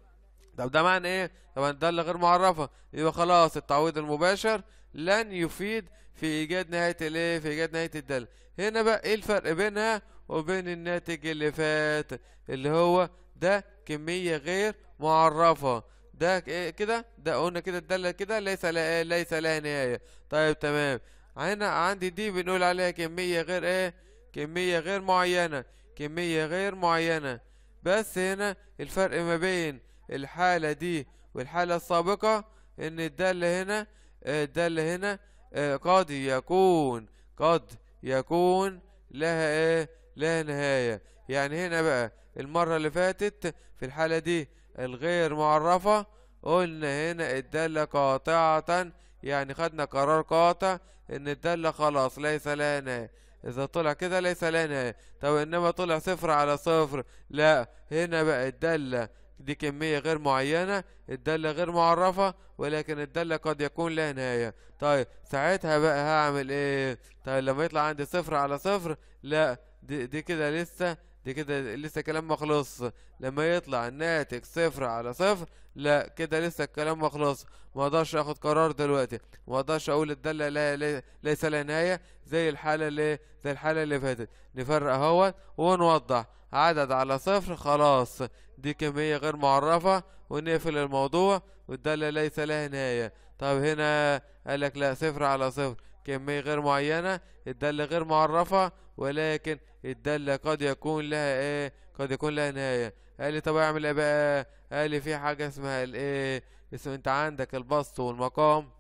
طب ده معنى ايه؟ طبعا اللي غير معرفة يبقى خلاص التعويض المباشر لن يفيد في ايجاد نهاية الايه؟ في ايجاد نهاية الدالة هنا بقى ايه الفرق بينها وبين الناتج اللي فات اللي هو ده كمية غير معرفة ده إيه كده ده قلنا كده الدالة كده ليس لها إيه، ليس لها نهاية طيب تمام هنا عندي دي بنقول عليها كمية غير ايه كمية غير معينة كمية غير معينة بس هنا الفرق ما بين الحالة دي والحالة السابقة ان الدالة هنا آه، الدالة هنا آه، قد يكون قد يكون لها ايه لها نهاية يعني هنا بقى المرة اللي فاتت في الحالة دي الغير معرفة قلنا هنا الدالة قاطعة يعني خدنا قرار قاطع ان الدالة خلاص ليس لها نهاية اذا طلع كده ليس لا نهاية طب انما طلع صفر على صفر لا هنا بقى الدالة دي كمية غير معينة الدالة غير معرفة ولكن الدالة قد يكون لها نهاية طيب ساعتها بقى هعمل ايه طيب لما يطلع عندي صفر على صفر لا دي, دي كده لسه دي كده لسه كلام ما خلص لما يطلع الناتج صفر على صفر لا كده لسه الكلام ما خلص ما اقدرش اخد قرار دلوقتي ما اقدرش اقول الداله لا, لا ليس لها نهايه زي الحاله اللي زي الحاله اللي فاتت نفرق اهوت ونوضح عدد على صفر خلاص دي كميه غير معرفه ونقفل الموضوع والداله ليس لها نهايه طب هنا قالك لا صفر على صفر كميه غير معينه الداله غير معرفه ولكن الدالة قد يكون لها ايه قد يكون لها نهاية قال لي طب اعمل ايه بقى قال لي في حاجة اسمها الايه اسم انت عندك البسط والمقام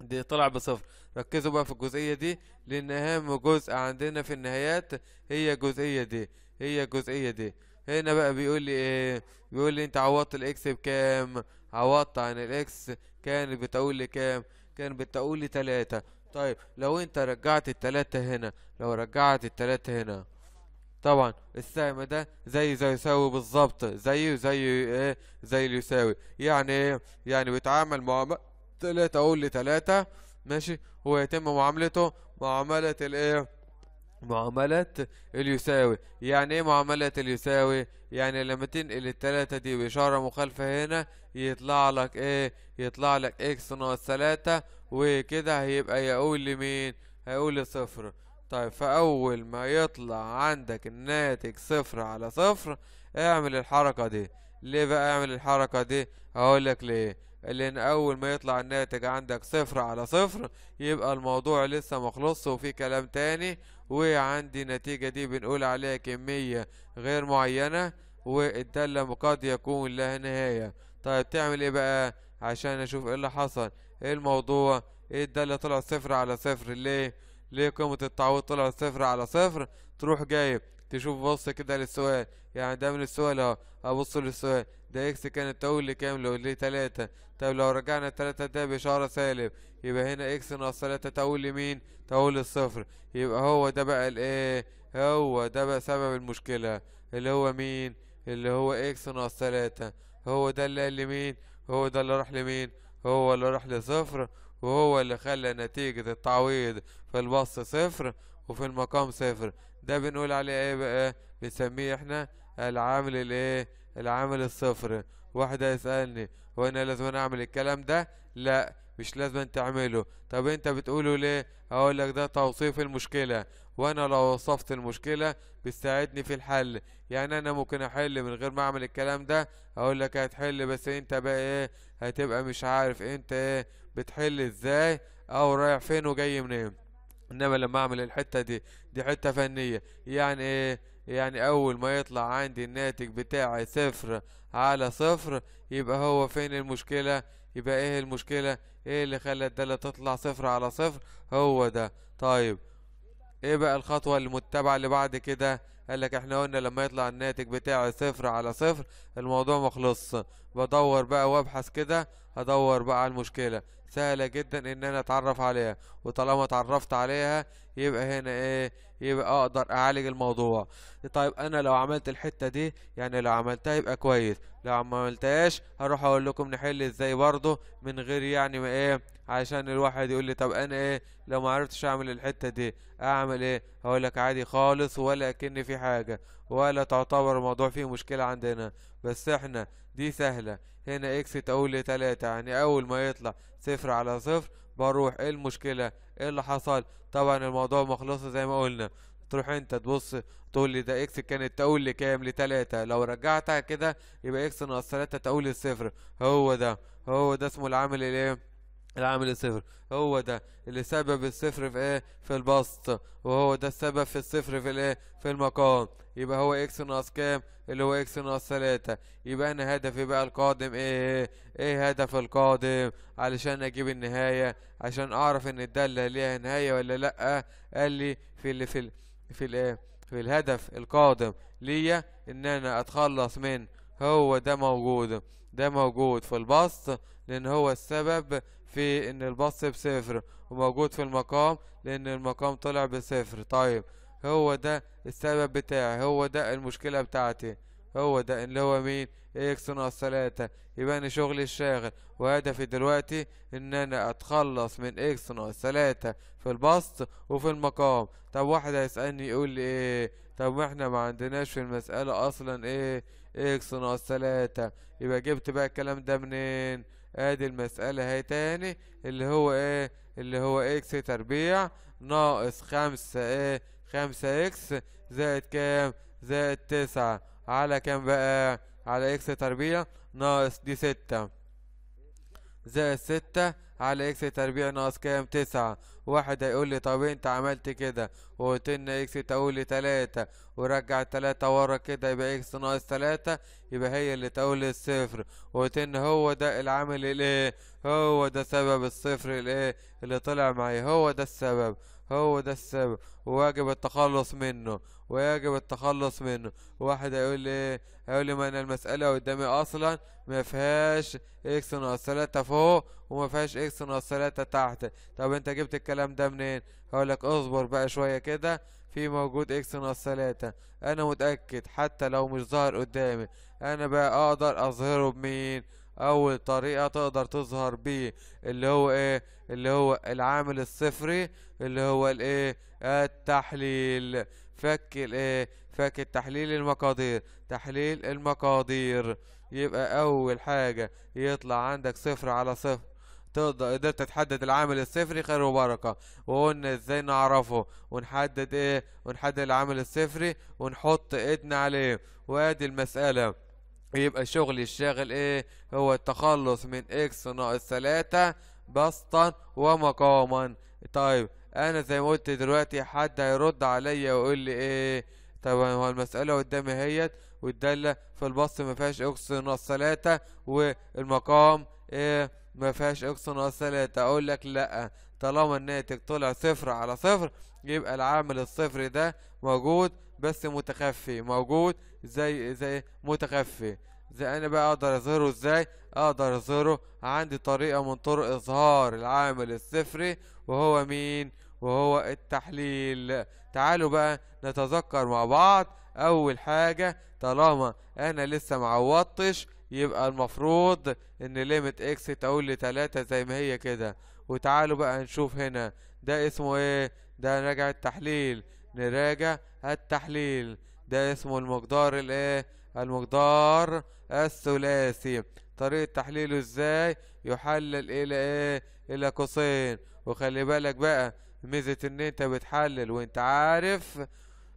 دي طلع بصفر ركزوا بقى في الجزئية دي لان اهم جزء عندنا في النهايات هي الجزئية دي هي الجزئية دي هنا بقى بيقول لي ايه بيقول لي انت عوضت الاكس بكام عوضت عن الاكس كانت بتقول لي كام كانت بتقول لي تلاتة طيب لو انت رجعت التلاتة هنا لو رجعت التلاتة هنا طبعا السهم ده زي زي يساوي بالظبط زي زي ايه زي اللي يساوي يعني ايه يعني بيتعامل معاملة تلاتة اقول لتلاتة ماشي ويتم معاملته معاملة الايه معاملة اليساوي يعني ايه معاملة اليساوي يعني لما تنقل التلاتة دي بإشارة مخالفة هنا يطلع لك ايه يطلع لك اكس ناقص تلاتة وكده هيبقى يقول لمين هيقول لصفر طيب فأول ما يطلع عندك الناتج صفر على صفر اعمل الحركة دي ليه بقى اعمل الحركة دي هقول لك ليه لان اول ما يطلع الناتج عندك صفر على صفر يبقى الموضوع لسه مخلص وفي كلام تاني وعندي النتيجة دي بنقول عليها كمية غير معينة والدالة قد يكون لها نهاية طيب تعمل ايه بقى عشان اشوف ايه اللي حصل ايه الموضوع ايه الدالة طلعت صفر على صفر ليه ليه قيمة التعويض طلعت صفر على صفر تروح جايب تشوف بصة كده للسؤال يعني ده من السؤال اهو ابص للسؤال ده اكس كانت اول لكام لو ليه تلاتة طب لو رجعنا التلاتة ده بشاره سالب يبقى هنا اكس ناقص تلاتة تقول لمين تقول للصفر يبقى هو ده بقى الايه هو ده بقى سبب المشكلة اللي هو مين اللي هو اكس ناقص تلاتة هو ده اللي قال لمين هو ده اللي راح لمين هو اللي راح لصفر وهو اللي خلى نتيجة التعويض في البسط صفر وفي المقام صفر ده بنقول عليه ايه بقى بنسميه احنا العامل الايه العامل الصفر واحد هيسالني هو انا لازم اعمل الكلام ده لا مش لازم تعمله طب انت بتقوله ليه اقول لك ده توصيف المشكله وانا لو وصفت المشكله بتساعدني في الحل يعني انا ممكن احل من غير ما اعمل الكلام ده اقول لك هتحل بس انت بقى ايه هتبقى مش عارف انت ايه بتحل ازاي او رايح فين وجاي منين انما لما اعمل الحته دي دي حته فنيه يعني ايه يعني اول ما يطلع عندي الناتج بتاعي صفر على صفر يبقى هو فين المشكله يبقى ايه المشكله ايه اللي خلى الداله تطلع صفر على صفر هو ده طيب ايه بقى الخطوه المتبعه اللي بعد كده قالك احنا قلنا لما يطلع الناتج بتاعي صفر على صفر الموضوع مخلص بدور بقى وابحث كده هدور بقى على المشكله سهلة جدا ان انا اتعرف عليها وطالما اتعرفت عليها يبقى هنا ايه يبقى اقدر اعالج الموضوع طيب انا لو عملت الحتة دي يعني لو عملتها يبقى كويس لو ما عملتهاش هروح اقول لكم نحل ازاي برضه من غير يعني ما ايه عشان الواحد يقول لي طب انا ايه لو ما عرفتش اعمل الحتة دي اعمل ايه هقول لك عادي خالص ولا أكن في حاجة ولا تعتبر الموضوع فيه مشكلة عندنا بس احنا دي سهلة هنا اكس تقول لتلاتة يعني اول ما يطلع صفر على صفر بروح ايه المشكلة ايه اللي حصل طبعا الموضوع مخلص زي ما قلنا تروح انت تبص تقول لي ده اكس كانت تقول لي كام لتلاتة لو رجعتها كده يبقى اكس ناقص تلاتة تقول الصفر هو ده هو ده اسمه العامل الايه العامل الصفر هو ده اللي سبب الصفر في ايه في البسط وهو ده السبب في الصفر في الايه في المقام يبقى هو اكس ناقص كام اللي هو اكس ناقص 3 يبقى انا هدفي بقى القادم إيه؟, ايه ايه هدف القادم علشان اجيب النهايه عشان اعرف ان الداله ليها نهايه ولا لا قال لي في اللي في ال في الايه في الهدف القادم ليا ان انا اتخلص من هو ده موجود ده موجود في البسط لان هو السبب في ان الباص بصفر وموجود في المقام لان المقام طلع بصفر طيب هو ده السبب بتاعي هو ده المشكلة بتاعتي هو ده اللي هو مين إيه اكس ناقص تلاتة يبقى انا شغلي الشاغل وهدفي دلوقتي ان انا اتخلص من اكس ناقص تلاتة في البسط وفي المقام طب واحد هيسألني يقول لي ايه طب ما احنا ما عندناش في المسألة اصلا ايه اكس ناقص تلاتة يبقى جبت بقى الكلام ده منين ادي المسألة اهي تاني اللي هو ايه اللي هو اكس تربيع ناقص خمسة ايه خمسة اكس زائد كام زائد تسعة على كام بقى على اكس تربيع ناقص دي ستة زائد ستة على اكس تربيع ناقص كام تسعة واحد هيقول لي طب انت عملت كده وقلت لنا اكس تقول لي تلاتة ورجع التلاتة ورا كده يبقى اكس ناقص تلاتة يبقى هي اللي تقول لي الصفر وقلت ان هو ده العامل الايه هو ده سبب الصفر الايه اللي طلع معايا هو ده السبب هو ده السبب وواجب التخلص منه ويجب التخلص منه واحد هيقول لي هيقول لي ما انا المساله قدامي اصلا ما فيهاش اكس ناقص 3 فوق وما فيهاش اكس ناقص 3 تحت طب انت جبت الكلام ده منين هقول لك اصبر بقى شويه كده في موجود اكس ناقص 3 انا متاكد حتى لو مش ظاهر قدامي انا بقى اقدر اظهره بمين اول طريقة تقدر تظهر بيه اللي هو ايه اللي هو العامل الصفري اللي هو الايه التحليل فك الايه فك التحليل المقادير تحليل المقادير يبقى اول حاجة يطلع عندك صفر على صفر تقدر قدرت تحدد العامل الصفري خير وبركه وقلنا ازاي نعرفه ونحدد ايه ونحدد العامل الصفري ونحط ايدنا عليه وادي المساله يبقى شغلي الشاغل ايه هو التخلص من اكس ناقص تلاتة بسطا ومقاما طيب انا زي ما قلت دلوقتي حد هيرد عليا ويقول لي ايه طبعا هو المسألة قدامي اهيت والدالة في البسط ما فيهاش اكس ناقص تلاتة والمقام ايه ما فيهاش اكس ناقص تلاتة اقول لك لا طالما الناتج طلع صفر على صفر يبقى العامل الصفر ده موجود بس متخفي موجود زي زي متخفي زي انا بقى اقدر اظهره ازاي اقدر اظهره عندي طريقه من طرق اظهار العامل الصفري وهو مين وهو التحليل تعالوا بقى نتذكر مع بعض اول حاجه طالما انا لسه معوضتش يبقى المفروض ان ليميت اكس تقول لي 3 زي ما هي كده وتعالوا بقى نشوف هنا ده اسمه ايه ده راجع التحليل نراجع التحليل ده اسمه المقدار الايه المقدار الثلاثي طريقة تحليله ازاي يحلل الى ايه الى قوسين وخلي بالك بقى ميزة ان انت بتحلل وانت عارف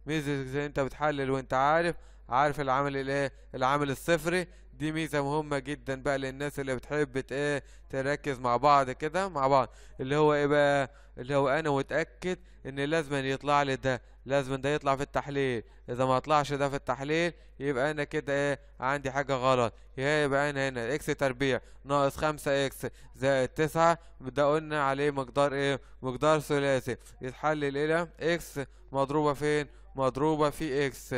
ميزة ان انت بتحلل وانت عارف عارف العامل الايه العامل الصفري دي ميزه مهمه جدا بقى للناس اللي بتحب ايه تركز مع بعض كده مع بعض اللي هو ايه بقى اللي هو انا متاكد ان لازم يطلع لي ده لازم ده يطلع في التحليل اذا ما طلعش ده في التحليل يبقى انا كده ايه عندي حاجه غلط يبقى انا هنا اكس تربيع ناقص خمسة اكس زائد تسعة ده قلنا عليه مقدار ايه مقدار ثلاثي يتحلل الى اكس مضروبه فين مضروبه في اكس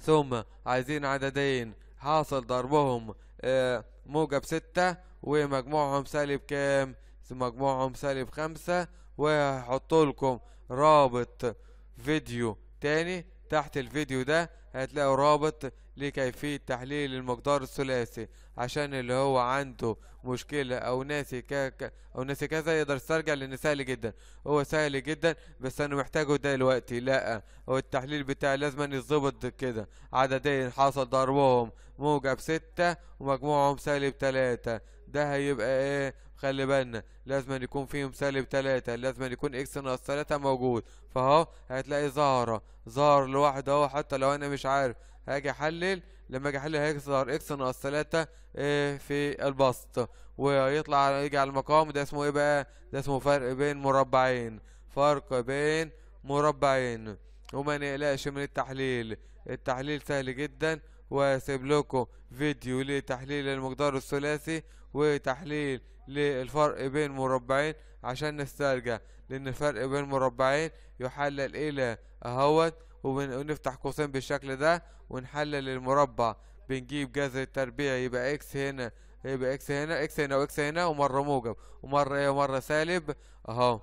ثم عايزين عددين حاصل ضربهم آه، موجب ستة ومجموعهم سالب كام مجموعهم سالب خمسة وهحطلكم رابط فيديو تاني تحت الفيديو ده هتلاقوا رابط لكيفية تحليل المقدار الثلاثي عشان اللي هو عنده مشكلة أو ناسي كا أو ناسي كذا يقدر يسترجع لأن سهل جدا هو سهل جدا بس أنا محتاجه دلوقتي لأ هو التحليل بتاعي لازم يتظبط كده عددين حصل ضربهم موجب ستة ومجموعهم سالب تلاتة ده هيبقى ايه خلي بالنا لازم يكون فيهم سالب تلاتة لازم يكون اكس ناقص تلاتة موجود فاهو هتلاقي ظاهرة ظهر لوحده اهو حتى لو انا مش عارف هاجي احلل لما اجي احلل هيظهر اكس ناقص تلاتة آه، في البسط ويطلع يجي على المقام ده اسمه ايه بقى ده اسمه فرق بين مربعين فرق بين مربعين وما نقلقش من التحليل التحليل سهل جدا وهسيب لكم فيديو لتحليل المقدار الثلاثي وتحليل للفرق بين مربعين عشان نسترجع لأن الفرق بين مربعين يحلل إلى أهوت ونفتح قوسين بالشكل ده ونحلل المربع بنجيب جذر التربيع يبقى إكس هنا يبقى إكس هنا إكس هنا وإكس هنا ومرة موجب ومرة إيه ومرة سالب أهو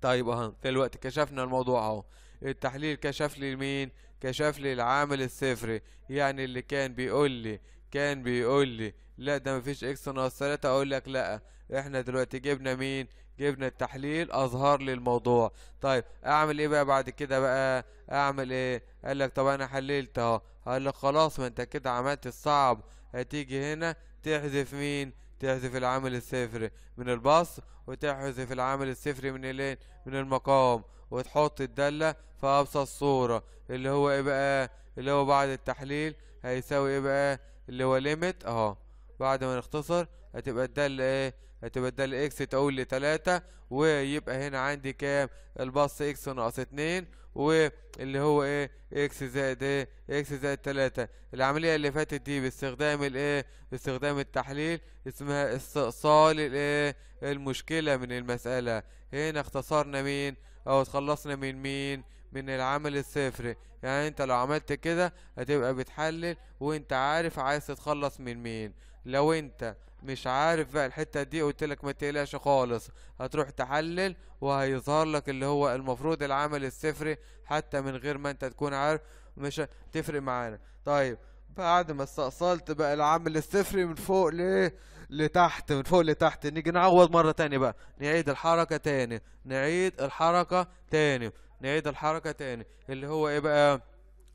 طيب أهو دلوقتي كشفنا الموضوع أهو التحليل كشف لي مين؟ كشف لي العامل الصفري يعني اللي كان بيقول لي كان بيقول لي لا ده مفيش اكس ناقص تلاتة اقول لك لا احنا دلوقتي جبنا مين جبنا التحليل اظهر لي الموضوع طيب اعمل ايه بقى بعد كده بقى اعمل ايه قال لك طب انا حللت اهو قال لك خلاص ما انت كده عملت الصعب هتيجي هنا تحذف مين تحذف العامل الصفري من البسط وتحذف العامل الصفري من الين من المقام وتحط الدالة في ابسط صورة اللي هو ايه بقى اللي هو بعد التحليل هيساوي ايه بقى اللي هو ليميت اهو بعد ما نختصر هتبقى الدالة ايه هتبقى الدالة اكس تقول لي تلاتة ويبقى هنا عندي كام البص اكس ناقص اتنين واللي هو ايه اكس زائد ايه اكس زائد تلاتة العملية اللي فاتت دي باستخدام الايه باستخدام التحليل اسمها استئصال الايه المشكلة من المسألة هنا اختصرنا مين او اتخلصنا من مين من العمل الصفري يعني انت لو عملت كده هتبقى بتحلل وانت عارف عايز تتخلص من مين لو انت مش عارف بقى الحته دي قلت لك ما تقلقش خالص هتروح تحلل وهيظهر لك اللي هو المفروض العمل الصفري حتى من غير ما انت تكون عارف مش تفرق معانا طيب بعد ما استأصلت بقى العمل الصفري من فوق ليه لتحت من فوق لتحت نيجي نعوض مرة تاني بقى نعيد الحركة تاني نعيد الحركة تاني نعيد الحركة تاني اللي هو ايه بقى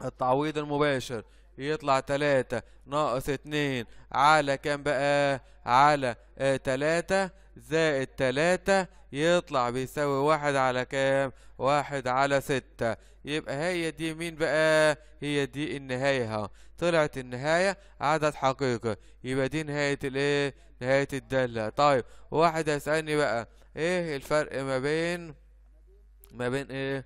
التعويض المباشر يطلع تلاتة ناقص اتنين على كام بقى على آه، تلاتة زائد تلاتة يطلع بيساوي واحد على كام واحد على ستة يبقى هي دي مين بقى هي دي النهاية ها طلعت النهاية عدد حقيقي يبقى دي نهاية الايه نهاية الدالة طيب واحد هيسألني بقى ايه الفرق ما بين ما بين ايه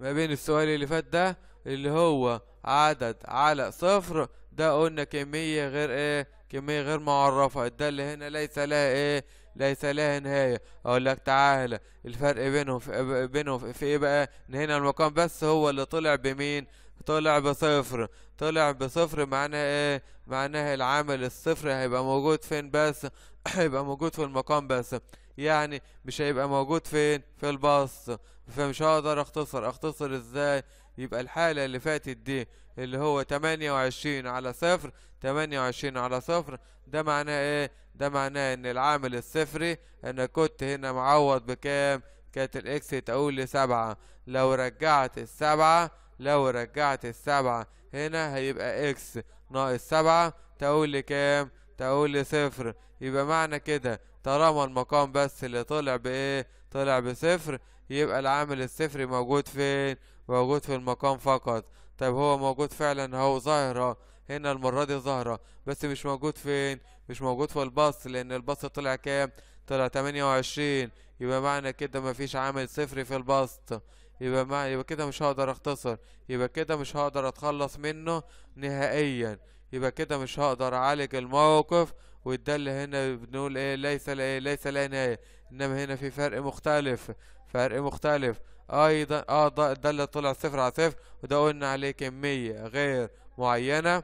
ما بين السؤال اللي فات ده اللي هو عدد على صفر ده قلنا كمية غير ايه كمية غير معرفة ده اللي هنا ليس لها ايه ليس لها نهاية اقول لك تعالى الفرق بينهم في بينهم في ايه بقى ان هنا المقام بس هو اللي طلع بمين طلع بصفر طلع بصفر معناها ايه معناها العامل الصفر هيبقى موجود فين بس هيبقى موجود في المقام بس يعني مش هيبقى موجود فين في الباص فمش هقدر اختصر اختصر ازاي يبقى الحالة اللي فاتت دي اللي هو 28 على صفر 28 على صفر ده معناه ايه ده معناه ان العامل الصفري انا كنت هنا معوض بكام كانت الاكس تقول لي سبعة لو رجعت السبعة لو رجعت السبعة هنا هيبقى اكس ناقص سبعة تقول لي كام تقول لي صفر يبقى معنى كده طالما المقام بس اللي طلع بايه طلع بصفر يبقى العامل الصفري موجود فين موجود في المقام فقط طيب هو موجود فعلا هو ظاهرة هنا المرة دي ظاهرة بس مش موجود فين مش موجود في الباص لان الباص طلع كام طلع 28 يبقى معنى كده مفيش عامل صفر في البسط يبقى معنى يبقى كده مش هقدر اختصر يبقى كده مش هقدر اتخلص منه نهائيا يبقى كده مش هقدر اعالج الموقف وده اللي هنا بنقول ايه ليس لا إيه؟ ليس لا نهايه انما هنا في فرق مختلف فرق مختلف ايضا اه ده, اللي طلع صفر على صفر وده قلنا عليه كمية غير معينة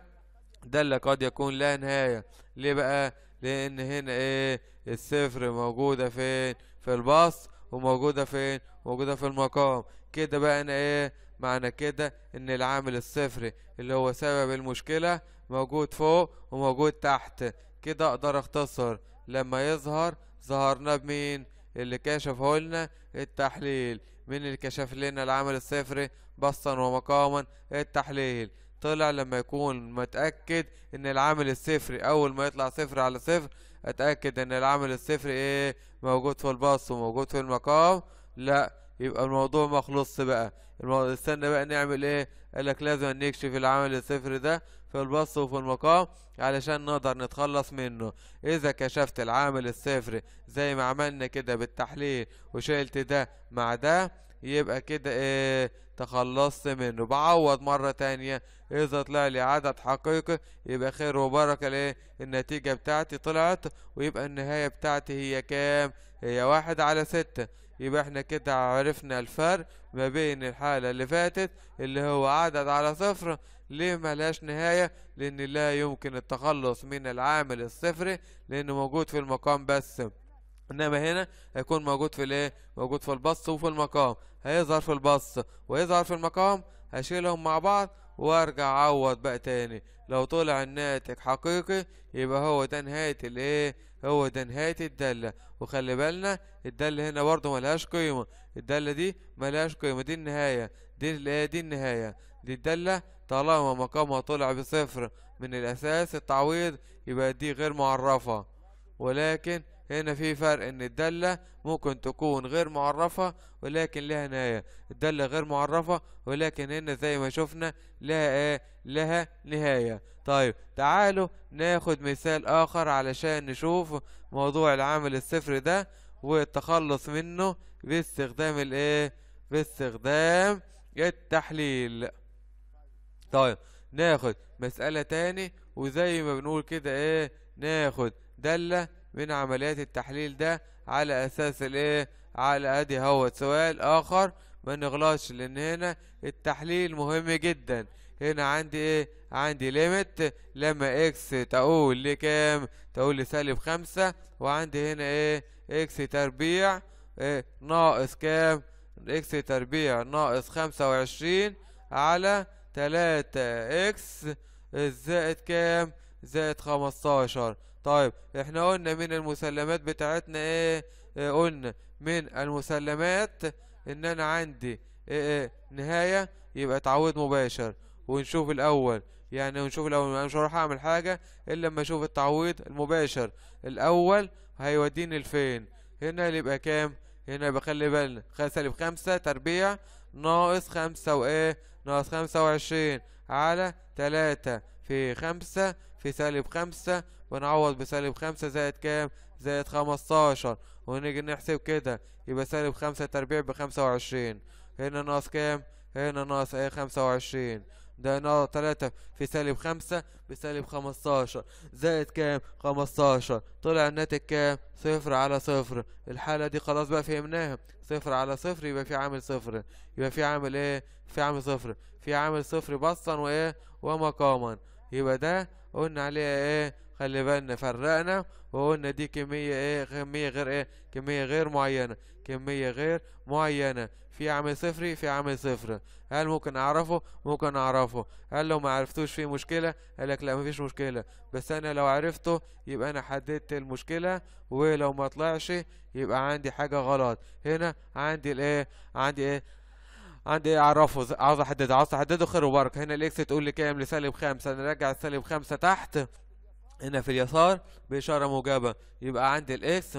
ده اللي قد يكون لا نهاية ليه بقى لان هنا ايه الصفر موجودة فين في البسط وموجودة فين موجودة في المقام كده بقى انا ايه معنى كده ان العامل الصفري اللي هو سبب المشكلة موجود فوق وموجود تحت كده اقدر اختصر لما يظهر ظهرنا بمين اللي كشفه لنا التحليل مين اللي كشف لنا العمل الصفري بسطا ومقاما إيه التحليل طلع لما يكون متأكد ان العمل الصفري اول ما يطلع صفر على صفر اتأكد ان العمل الصفري ايه موجود في البسط وموجود في المقام لا يبقى الموضوع مخلص بقى استنى بقى نعمل ايه قالك لازم نكشف العمل الصفري ده في البص وفي المقام علشان نقدر نتخلص منه اذا كشفت العامل الصفر زي ما عملنا كده بالتحليل وشلت ده مع ده يبقى كده ايه تخلصت منه بعوض مرة تانية اذا طلع لي عدد حقيقي يبقى خير وبركة ليه النتيجة بتاعتي طلعت ويبقى النهاية بتاعتي هي كام هي واحد على ستة يبقى احنا كده عرفنا الفرق ما بين الحالة اللي فاتت اللي هو عدد على صفر ليه ملهاش نهاية لأن لا يمكن التخلص من العامل الصفري لأنه موجود في المقام بس انما هنا هيكون موجود في الايه موجود في البص وفي المقام هيظهر في البص ويظهر في المقام هشيلهم مع بعض وارجع اعوض بقى تاني لو طلع الناتج حقيقي يبقى هو ده نهاية الايه هو ده نهاية الدالة وخلي بالنا الدالة هنا برضه ملهاش قيمة الدالة دي ملهاش قيمة دي النهاية دي الايه دي النهاية دي الدالة طالما مقامها طلع بصفر من الاساس التعويض يبقى دي غير معرفة ولكن هنا في فرق ان الدالة ممكن تكون غير معرفة ولكن لها نهاية الدالة غير معرفة ولكن هنا زي ما شفنا لها ايه لها نهاية طيب تعالوا ناخد مثال اخر علشان نشوف موضوع العامل الصفر ده والتخلص منه باستخدام الايه باستخدام التحليل طيب ناخد مسألة تاني وزي ما بنقول كده ايه ناخد دالة من عمليات التحليل ده على اساس الايه على ادي هوت سؤال اخر ما نغلطش لان هنا التحليل مهم جدا هنا عندي ايه عندي ليميت لما اكس تقول لكام تقول لسالب خمسة وعندي هنا ايه اكس تربيع إيه ناقص كام اكس تربيع ناقص خمسة وعشرين على تلاتة اكس زائد كام زائد خمستاشر طيب احنا قلنا من المسلمات بتاعتنا ايه, ايه قلنا من المسلمات ان انا عندي ايه ايه نهاية يبقى تعويض مباشر ونشوف الاول يعني ونشوف الاول انا مش هروح اعمل حاجة الا لما اشوف التعويض المباشر الاول هيوديني لفين هنا يبقى كام هنا يبقى خلي بالنا سالب خمسة تربيع ناقص خمسة وايه ناقص خمسة وعشرين على تلاتة في خمسة في سالب خمسة ونعوض بسالب خمسة زائد كام زائد خمستاشر ونيجي نحسب كده يبقى سالب خمسة تربيع بخمسة وعشرين هنا ناقص كام هنا ناقص ايه خمسة وعشرين ده ناقص تلاتة في سالب خمسة بسالب خمستاشر زائد كام خمستاشر طلع الناتج كام صفر على صفر الحالة دي خلاص بقى فهمناها صفر على صفر يبقى في عامل صفر يبقى في عامل ايه في عامل صفر في عامل صفر بصا وايه ومقاما يبقى ده قلنا عليها ايه خلي بالنا فرقنا وقلنا دي كمية ايه كمية غير ايه كمية غير معينة كمية غير معينة في عامل صفري في عامل صفر هل ممكن اعرفه ممكن اعرفه هل لو ما عرفتوش في مشكلة قالك لا مفيش مشكلة بس انا لو عرفته يبقى انا حددت المشكلة ولو ما طلعش يبقى عندي حاجة غلط هنا عندي الايه عندي ايه عندي اعرفه عاوز احدده عاوز احدده خير وبركه هنا الاكس تقول لي كام لسالب خمسة نرجع السالب خمسة تحت هنا في اليسار بإشارة موجبة يبقى عندي الاكس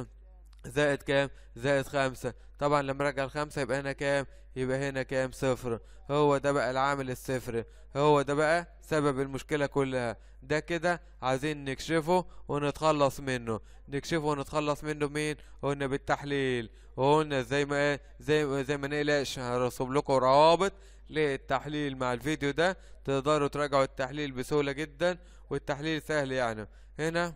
زائد كام زائد خمسة طبعا لما رجع الخمسة يبقى هنا كام يبقى هنا كام صفر هو ده بقى العامل الصفر هو ده بقى سبب المشكلة كلها ده كده عايزين نكشفه ونتخلص منه نكشفه ونتخلص منه مين قلنا بالتحليل وقلنا زي ما إيه؟ زي زي ما نقلقش هرسم لكم روابط للتحليل مع الفيديو ده تقدروا تراجعوا التحليل بسهولة جدا والتحليل سهل يعني هنا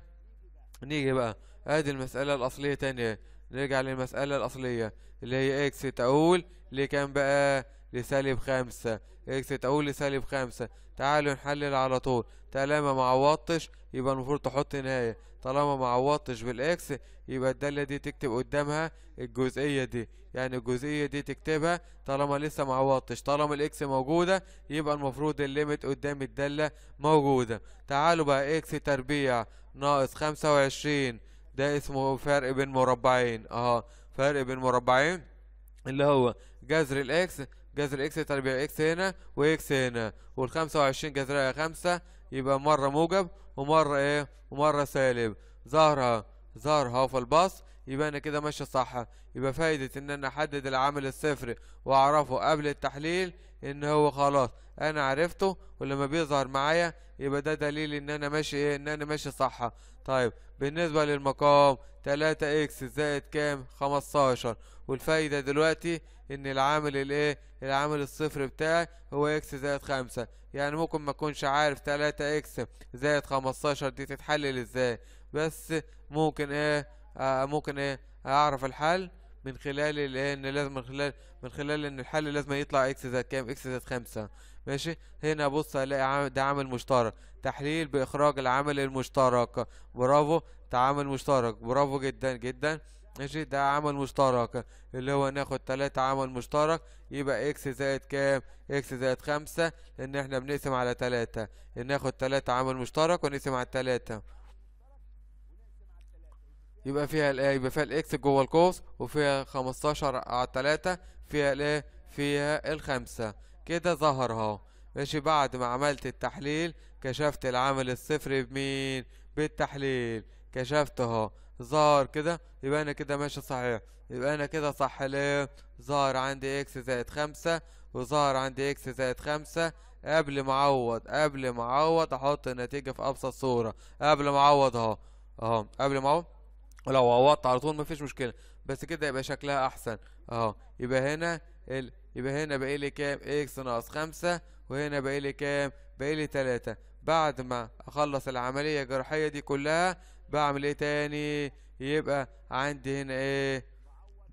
نيجي بقى ادي المسألة الأصلية تانية نرجع للمسألة الأصلية اللي هي اكس تقول لكام بقى لسالب خمسة اكس تقول لسالب خمسة تعالوا نحلل على طول طالما ما عوضتش يبقى المفروض تحط نهاية طالما ما عوضتش بالاكس يبقى الدالة دي تكتب قدامها الجزئية دي يعني الجزئية دي تكتبها طالما لسه ما عوضتش طالما الاكس موجودة يبقى المفروض الليمت قدام الدالة موجودة تعالوا بقى اكس تربيع ناقص خمسة وعشرين ده اسمه فرق بين مربعين اه فرق بين مربعين اللي هو جذر الاكس جذر الاكس تربيع اكس هنا واكس هنا وال25 جذرها 5 يبقى مره موجب ومره ايه ومره سالب ظهرها ظهرها في الباص يبقى انا كده ماشي صح يبقى فايدة ان انا احدد العامل الصفري واعرفه قبل التحليل ان هو خلاص انا عرفته ولما بيظهر معايا يبقى ده دليل ان انا ماشي ايه ان انا ماشي صح طيب بالنسبة للمقام تلاتة اكس زائد كام خمستاشر والفايدة دلوقتي ان العامل الايه العامل الصفر بتاعي هو اكس زائد خمسة يعني ممكن ما اكونش عارف تلاتة اكس زائد خمستاشر دي تتحلل ازاي بس ممكن ايه آه ممكن ايه اعرف الحل من خلال الايه ان لازم من خلال من خلال ان الحل لازم يطلع اكس زائد كام اكس زائد خمسة ماشي هنا بص هلاقي ده عامل مشترك تحليل باخراج العامل المشترك برافو ده عامل مشترك برافو جدا جدا ماشي ده عمل مشترك اللي هو ناخد تلاتة عمل مشترك يبقى اكس زائد كام اكس زائد خمسة لان احنا بنقسم على تلاتة ناخد تلاتة عمل مشترك ونقسم على التلاتة يبقى فيها الايه يبقى فيها الاكس جوه القوس وفيها خمستاشر على تلاتة فيها الايه فيها الخمسة كده ظهر اهو ماشي بعد ما عملت التحليل كشفت العامل الصفري بمين بالتحليل كشفت اهو ظهر كده يبقى انا كده ماشي صحيح يبقى انا كده صح ليه ظهر عندي اكس زائد خمسة وظهر عندي اكس زائد خمسة قبل ما اعوض قبل ما اعوض احط النتيجة في ابسط صورة قبل ما اعوض اهو اهو قبل ما اعوض ولو عوضت على طول مفيش مشكلة بس كده يبقى شكلها احسن اهو يبقى هنا ال يبقى هنا باقي لي كام اكس ناقص خمسة وهنا باقي لي كام باقي لي تلاتة بعد ما اخلص العملية الجراحية دي كلها بعمل ايه تاني يبقى عندي هنا ايه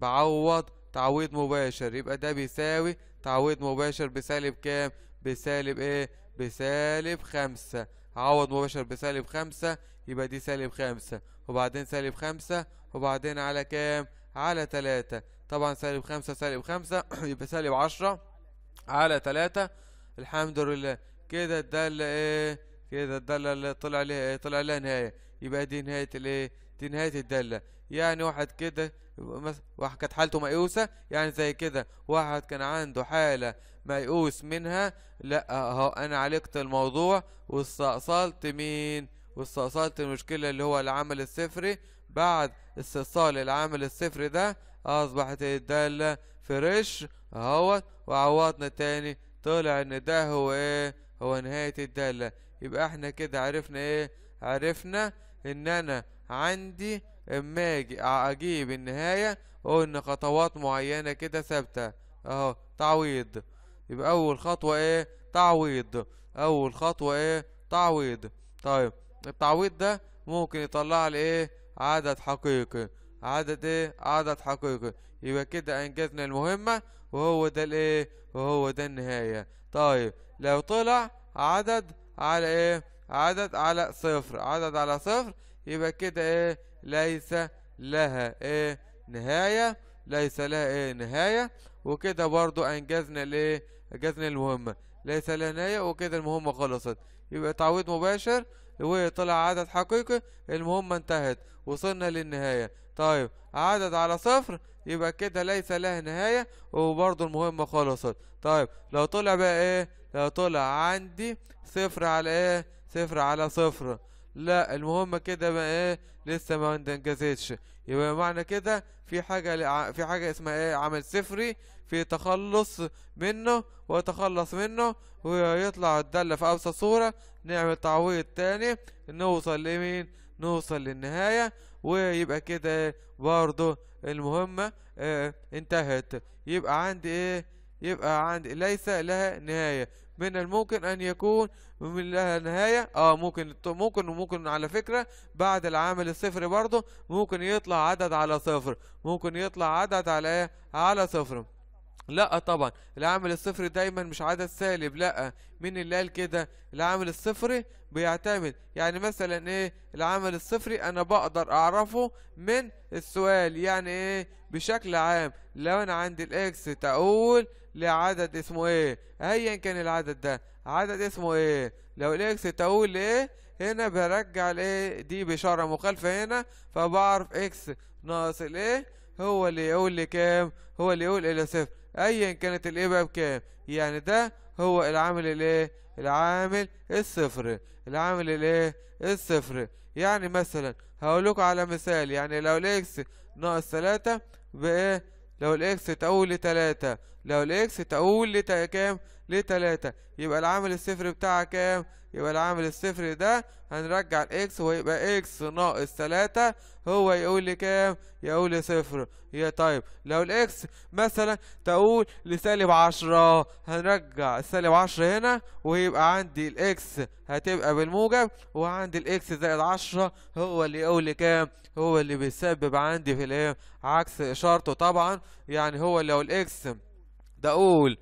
بعوض تعويض مباشر يبقى ده بيساوي تعويض مباشر بسالب كام بسالب ايه بسالب خمسة عوض مباشر بسالب خمسة يبقى دي سالب خمسة وبعدين سالب خمسة وبعدين على كام على تلاتة طبعا سالب خمسة سالب خمسة يبقى سالب عشرة على تلاتة الحمد لله كده الدالة ايه كده الدالة اللي طلع لها إيه؟ طلع لها نهاية يبقى دي نهاية الايه دي نهاية الدالة يعني واحد كده واحد كانت حالته ميؤوسة يعني زي كده واحد كان عنده حالة ميؤوس منها لا اهو انا عالجت الموضوع واستأصلت مين واستأصلت المشكلة اللي هو العمل الصفري بعد استئصال العمل الصفري ده اصبحت الدالة فريش اهوت وعوضنا تاني طلع ان ده هو ايه هو نهاية الدالة يبقى احنا كده عرفنا ايه عرفنا ان انا عندي اما اجي اجيب النهاية وان خطوات معينة كده ثابتة اهو تعويض يبقى اول خطوة ايه تعويض اول خطوة ايه تعويض طيب التعويض ده ممكن يطلع لي ايه عدد حقيقي عدد ايه عدد حقيقي يبقى كده انجزنا المهمة وهو ده الايه وهو ده النهاية طيب لو طلع عدد على ايه عدد على صفر عدد على صفر يبقى كده ايه ليس لها ايه نهاية ليس لها ايه نهاية وكده برضو انجزنا الايه انجزنا المهمة ليس لها نهاية وكده المهمة خلصت يبقى تعويض مباشر وطلع عدد حقيقي المهمة انتهت وصلنا للنهاية طيب عدد على صفر يبقى كده ليس لها نهاية وبرضه المهمة خلصت طيب لو طلع بقى ايه لو طلع عندي صفر على ايه صفر على صفر لا المهمة كده بقى ايه لسه ما انجزتش يبقى معنى كده في حاجة في حاجة اسمها ايه عمل صفري في تخلص منه وتخلص منه ويطلع الدالة في أبسط صورة نعمل تعويض تاني نوصل لمين نوصل للنهاية ويبقى كده برضه المهمة اه انتهت يبقى عندي ايه يبقى عندي ليس لها نهاية من الممكن ان يكون من لها نهاية اه ممكن ممكن وممكن على فكرة بعد العامل الصفر برضه ممكن يطلع عدد على صفر ممكن يطلع عدد على ايه على صفر لا طبعا العامل الصفر دايما مش عدد سالب لا مين اللي قال كده العامل الصفري بيعتمد يعني مثلا ايه العمل الصفري انا بقدر اعرفه من السؤال يعني ايه بشكل عام لو انا عندي الاكس تقول لعدد اسمه ايه ايا كان العدد ده عدد اسمه ايه لو الاكس تقول ايه هنا برجع الايه دي بشارة مخالفة هنا فبعرف اكس ناقص الايه هو اللي يقول لي كام هو اللي يقول الى صفر ايا كانت الايه بقى بكام يعني ده هو العامل الايه العامل الصفر العامل الايه الصفر يعني مثلا هقول لكم على مثال يعني لو الاكس ناقص تلاتة بايه لو الاكس تقول لتلاتة لو الاكس تقول لكام لتلاتة يبقى العامل الصفر بتاعها كام يبقى العامل الصفر ده هنرجع الاكس ويبقى اكس ناقص تلاتة هو يقول لي كام يقول لي صفر يا طيب لو الاكس مثلا تقول لسالب عشرة هنرجع السالب عشرة هنا ويبقى عندي الاكس هتبقى بالموجب وعندي الاكس زائد عشرة هو اللي يقول لي كام هو اللي بيسبب عندي في الايه عكس اشارته طبعا يعني هو لو الاكس ده اقول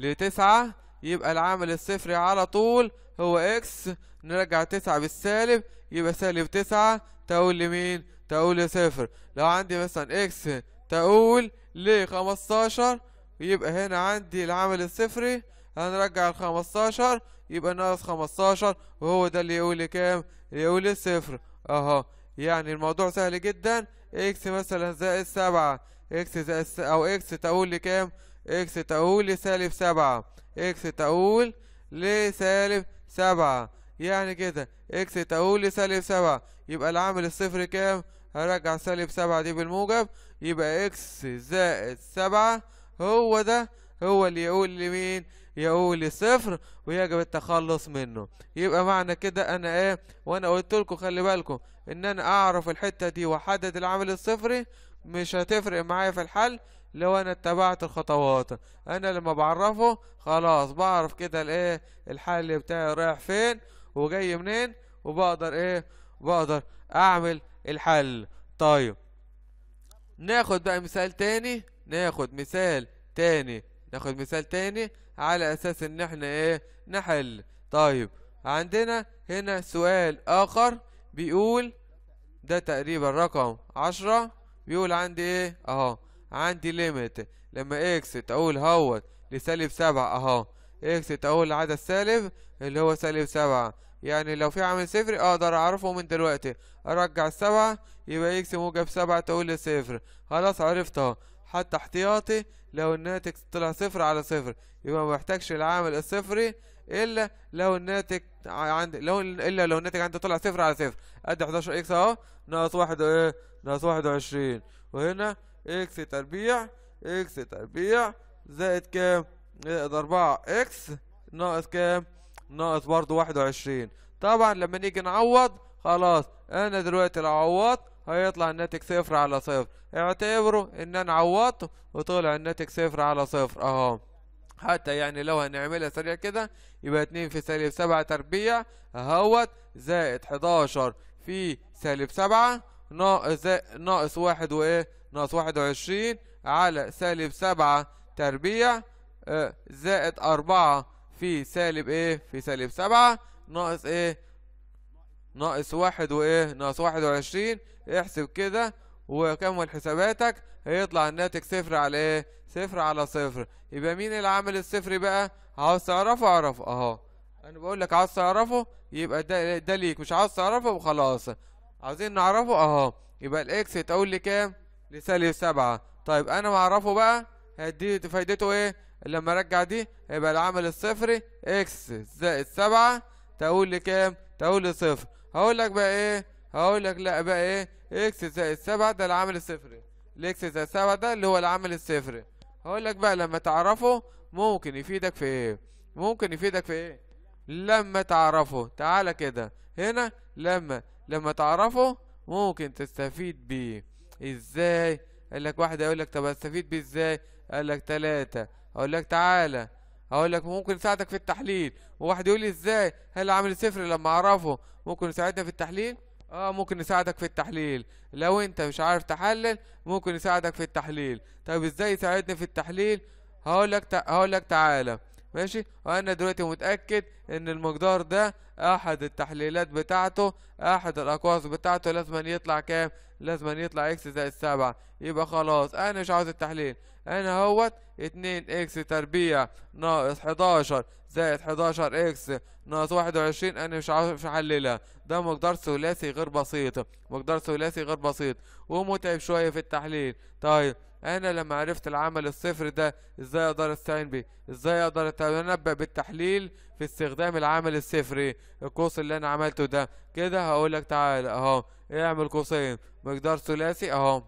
لتسعة يبقى العامل الصفري على طول هو اكس نرجع تسعة بالسالب يبقى سالب تسعة تقول لمين تقول لصفر لو عندي مثلا اكس تقول لخمستاشر يبقى هنا عندي العامل الصفري هنرجع الخمستاشر يبقى ناقص خمستاشر وهو ده اللي يقول كام يقول صفر اهو يعني الموضوع سهل جدا اكس مثلا زائد سبعة اكس زائد س... او اكس تقول لكام؟ اكس تقول لسالب سبعة اكس تقول لسالب سبعة يعني كده اكس تقول لسالب سبعة يبقى العامل الصفر كام هرجع سالب سبعة دي بالموجب يبقى اكس زائد سبعة هو ده هو اللي يقول لمين يقول للصفر ويجب التخلص منه يبقى معنى كده انا ايه وانا قلت لكم خلي بالكم ان انا اعرف الحته دي واحدد العامل الصفري مش هتفرق معايا في الحل لو انا اتبعت الخطوات انا لما بعرفه خلاص بعرف كده الايه الحل بتاعي رايح فين وجاي منين وبقدر ايه بقدر اعمل الحل طيب ناخد بقى مثال تاني ناخد مثال تاني ناخد مثال تاني على اساس ان احنا ايه نحل طيب عندنا هنا سؤال اخر بيقول ده تقريبا رقم عشرة بيقول عندي ايه اهو عندي ليميت لما اكس تقول هوت لسالب سبعة اهو اكس تقول العدد سالب اللي هو سالب سبعة يعني لو في عامل صفر اقدر اعرفه من دلوقتي ارجع السبعة يبقى اكس موجب سبعة تقول لصفر خلاص عرفت اهو حتى احتياطي لو الناتج طلع صفر على صفر يبقى ما محتاجش العامل الصفري الا لو الناتج عندي لو الا لو الناتج عندي طلع صفر على صفر ادي 11 اكس اهو ناقص واحد ايه ناقص واحد وعشرين وهنا اكس تربيع اكس تربيع زائد كام زائد 4 اكس ناقص كام ناقص برضه 21 طبعا لما نيجي نعوض خلاص انا دلوقتي لو عوضت هيطلع الناتج صفر على صفر اعتبروا ان انا عوضت وطلع الناتج صفر على صفر اهو حتى يعني لو هنعملها سريع كده يبقى 2 في سالب 7 تربيع اهوت زائد 11 في سالب 7 ناقص زائد ناقص 1 وايه ناقص 21 على سالب 7 تربيع آه، زائد 4 في سالب ايه في سالب 7 ناقص ايه ناقص واحد وايه ناقص 21 احسب كده وكمل حساباتك هيطلع الناتج صفر على ايه صفر على صفر يبقى مين العامل الصفري بقى عاوز تعرفه اعرفه اهو انا بقول لك عاوز تعرفه يبقى ده ده ليك مش عاوز تعرفه وخلاص عاوزين نعرفه اهو يبقى الاكس تقول لي كام لسالب سبعة طيب انا معرفه بقى هدي فايدته ايه لما ارجع دي هيبقى العامل الصفري اكس زائد سبعة تقول لكام تقول لصفر هقول لك بقى ايه هقول لك لا بقى ايه اكس زائد سبعة ده العامل الصفري الاكس زائد سبعة ده اللي هو العامل الصفري هقول لك بقى لما تعرفه ممكن يفيدك في ايه ممكن يفيدك في ايه لما تعرفه تعالى كده هنا لما لما تعرفه ممكن تستفيد بيه ازاي قال لك واحد هيقول لك طب هستفيد بيه ازاي قال لك ثلاثة اقول لك تعالى اقول لك ممكن يساعدك في التحليل وواحد يقول لي ازاي هل عامل صفر لما اعرفه ممكن يساعدنا في التحليل اه ممكن يساعدك في التحليل لو انت مش عارف تحلل ممكن يساعدك في التحليل طب ازاي يساعدني في التحليل هقول لك هقول لك تعالى ماشي وانا دلوقتي متاكد ان المقدار ده احد التحليلات بتاعته احد الاقواس بتاعته لازم يطلع كام لازم يطلع اكس زائد 7 يبقى خلاص انا مش عاوز التحليل انا هوت 2 اكس تربيع ناقص 11 زائد 11 اكس ناقص 21 انا مش عاوز مش هحللها ده مقدار ثلاثي غير بسيط مقدار ثلاثي غير بسيط ومتعب شوية في التحليل طيب انا لما عرفت العمل الصفر ده ازاي اقدر استعين بيه ازاي اقدر اتنبأ بالتحليل في استخدام العمل الصفري القوس اللي انا عملته ده كده هقول لك تعال اهو اعمل قوسين مقدار ثلاثي اهو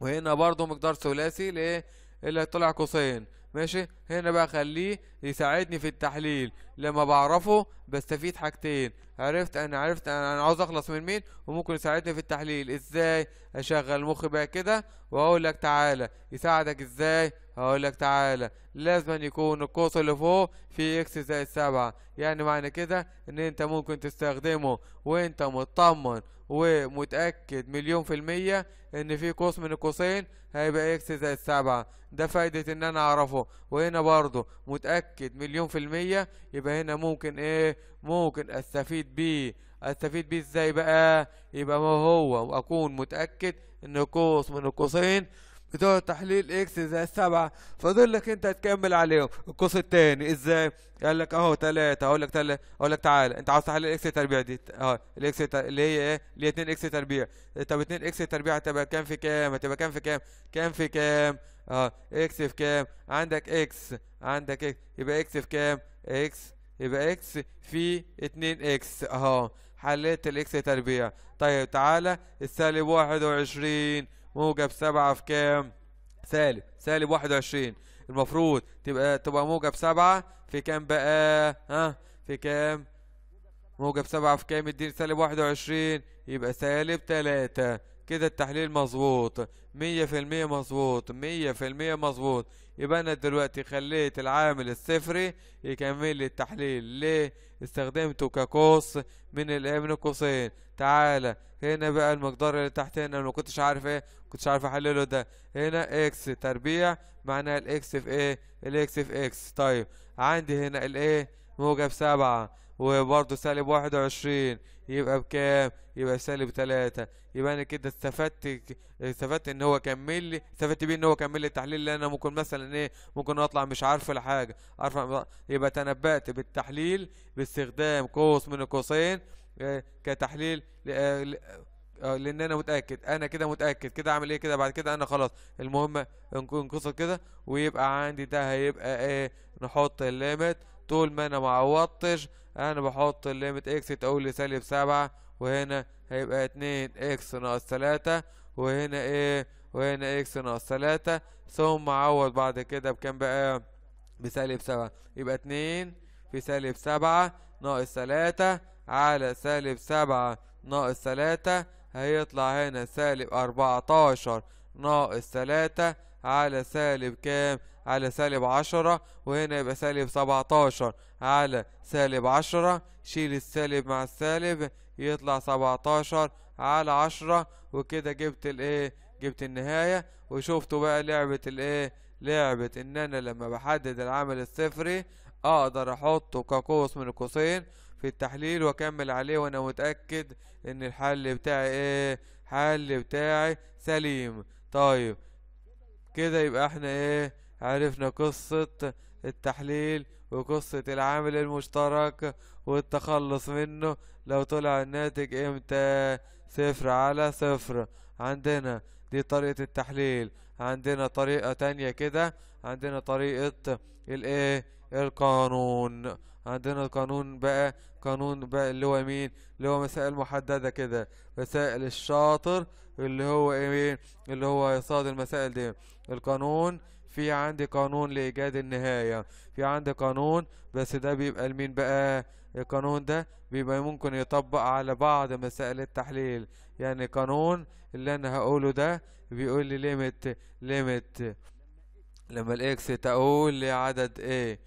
وهنا برضو مقدار ثلاثي ليه اللي طلع قوسين ماشي هنا بقى خليه يساعدني في التحليل لما بعرفه بستفيد حاجتين عرفت انا عرفت انا, عاوز اخلص من مين وممكن يساعدني في التحليل ازاي اشغل مخي بقى كده واقول لك تعالى يساعدك ازاي هقول لك تعالى لازم أن يكون القوس اللي فوق في اكس زائد 7 يعني معنى كده ان انت ممكن تستخدمه وانت مطمن ومتأكد مليون في المية ان في قوس من القوسين هيبقى اكس زائد 7 ده فايدة ان انا اعرفه وهنا برضه متأكد متأكد مليون في المية يبقى هنا ممكن ايه ممكن استفيد بيه استفيد بيه ازاي بقى يبقى ما هو واكون متأكد ان قوس من القوسين بتوع تحليل اكس زي السبعة فاضل لك انت تكمل عليهم القوس التاني ازاي قال لك اهو تلاتة اقول لك تلاتة اقول لك تعالى انت عاوز تحليل اكس تربيع دي اهو الاكس اللي هي ايه اللي هي 2 اكس تربيع طب 2 اكس تربيع هتبقى كام في كام هتبقى كام في كام كام في كام اه اكس في كام عندك اكس عندك اكس يبقى اكس في كام اكس يبقى اكس في 2 اكس اهو حليت الاكس تربيع طيب تعالى السالب 21 موجب 7 في كام سالب سالب 21 المفروض تبقى تبقى موجب 7 في كام بقى ها في كام موجب 7 في كام اديني سالب 21 يبقى سالب 3 كده التحليل مظبوط مية في المية مظبوط مية في المية مظبوط يبقى انا دلوقتي خليت العامل الصفري يكمل لي التحليل ليه استخدمته كقوس من من القوسين تعالى هنا بقى المقدار اللي تحت هنا ما كنتش عارف ايه كنتش عارف احلله ده هنا اكس تربيع معناها الاكس في ايه الاكس في اكس طيب عندي هنا الايه موجب سبعة وبرضه سالب واحد وعشرين يبقى بكام يبقى سالب تلاتة يبقى انا كده استفدت استفدت ان هو كمل لي استفدت بيه ان هو كمل لي التحليل اللي انا ممكن مثلا ايه ممكن اطلع مش عارف الحاجه عارف يبقى تنبأت بالتحليل باستخدام قوس من القوسين آه، كتحليل آه، آه، لان انا متاكد انا كده متاكد كده اعمل ايه كده بعد كده انا خلاص المهم انقصت كده ويبقى عندي ده هيبقى ايه نحط الليمت طول ما انا ما عوضتش انا بحط الليمت اكس تقول لي سالب سبعة وهنا هيبقى اتنين اكس ناقص تلاتة وهنا ايه وهنا اكس ناقص تلاتة ثم عوض بعد كده بكام بقى بسالب سبعة يبقى اتنين في سالب سبعة ناقص تلاتة على سالب سبعة ناقص تلاتة هيطلع هنا سالب اربعتاشر ناقص تلاتة على سالب كام على سالب عشرة وهنا يبقى سالب سبعتاشر على سالب عشرة شيل السالب مع السالب يطلع سبعتاشر على عشرة وكده جبت الايه جبت النهاية وشفتوا بقى لعبة الايه لعبة ان انا لما بحدد العمل الصفري اقدر احطه كقوس من القوسين في التحليل واكمل عليه وانا متأكد ان الحل بتاعي ايه حل بتاعي سليم طيب كده يبقى احنا ايه عرفنا قصة التحليل وقصة العامل المشترك والتخلص منه لو طلع الناتج امتى صفر على صفر عندنا دي طريقة التحليل عندنا طريقة تانية كده عندنا طريقة الايه القانون عندنا القانون بقى قانون بقى اللي هو مين اللي هو مسائل محددة كده مسائل الشاطر اللي هو ايه اللي هو يصاد المسائل دي القانون في عندي قانون لإيجاد النهاية في عندي قانون بس ده بيبقى لمين بقى القانون ده بيبقى ممكن يطبق على بعض مسائل التحليل يعني قانون اللي أنا هقوله ده بيقول لي ليميت ليميت لما الإكس تقول لعدد A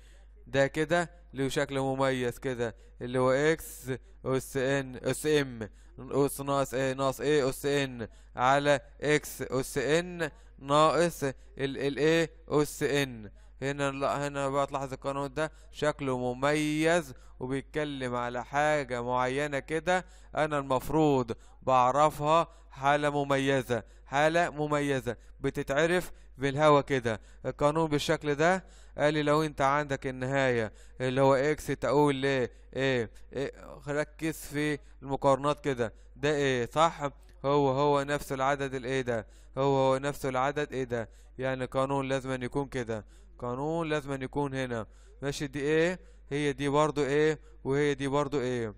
ده كده له شكل مميز كده اللي هو اكس اس ان اس ام اس ناقص ايه ناقص ايه اس ان على اكس اس ان ناقص ال ال الايه اس ان هنا لا هنا بقى تلاحظ القانون ده شكله مميز وبيتكلم على حاجة معينة كده أنا المفروض بعرفها حالة مميزة حالة مميزة بتتعرف بالهوا كده القانون بالشكل ده قال لي لو انت عندك النهاية اللي هو اكس تقول ليه ايه, إيه ركز في المقارنات كده ده ايه صح هو هو نفس العدد الايه ده هو هو نفس العدد ايه ده يعني قانون لازم أن يكون كده قانون لازم أن يكون هنا ماشي دي ايه هي دي برضو ايه وهي دي برضو ايه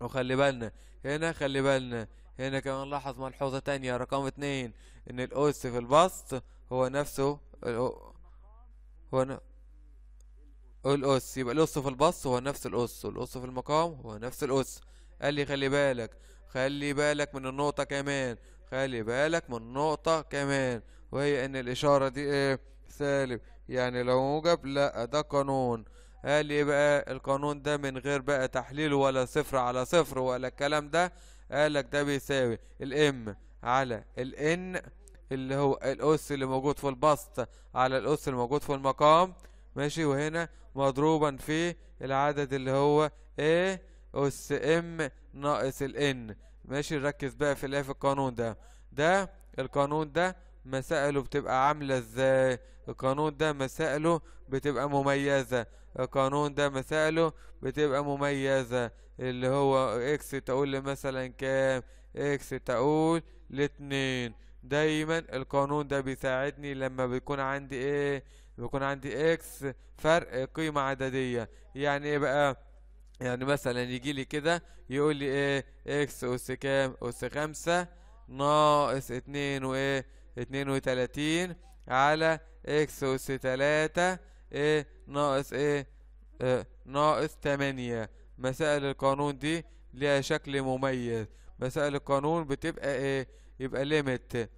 وخلي بالنا هنا خلي بالنا هنا كمان لاحظ ملحوظة تانية رقم اتنين ان الاس في البسط هو نفسه هو ن... الاس يبقى الاس في البسط هو نفس الاس والاس في المقام هو نفس الاس قال لي خلي بالك خلي بالك من النقطة كمان خلي بالك من النقطة كمان وهي ان الاشارة دي ايه سالب يعني لو موجب لا ده قانون قال ايه بقى القانون ده من غير بقى تحليل ولا صفر على صفر ولا الكلام ده قالك ده بيساوي الام على الان اللي هو الاس اللي موجود في البسط على الاس اللي موجود في المقام ماشي وهنا مضروبا في العدد اللي هو ايه أس إم ناقص الإن ماشي نركز بقى في الإيه في القانون ده ده القانون ده مسائله بتبقى عاملة إزاي القانون ده مسائله بتبقى مميزة القانون ده مسائله بتبقى مميزة اللي هو إكس تقول لي مثلا كام إكس تقول لاتنين دايما القانون ده بيساعدني لما بيكون عندي ايه بيكون عندي اكس فرق قيمة عددية يعني ايه بقى يعني مثلا يجي لي كده يقول لي ايه اكس اس كام اس خمسة ناقص اتنين وايه اتنين وتلاتين على اكس اس تلاتة ايه ناقص ايه, إيه ناقص تمانية مسائل القانون دي ليها شكل مميز مسائل القانون بتبقى ايه يبقى ليميت إيه،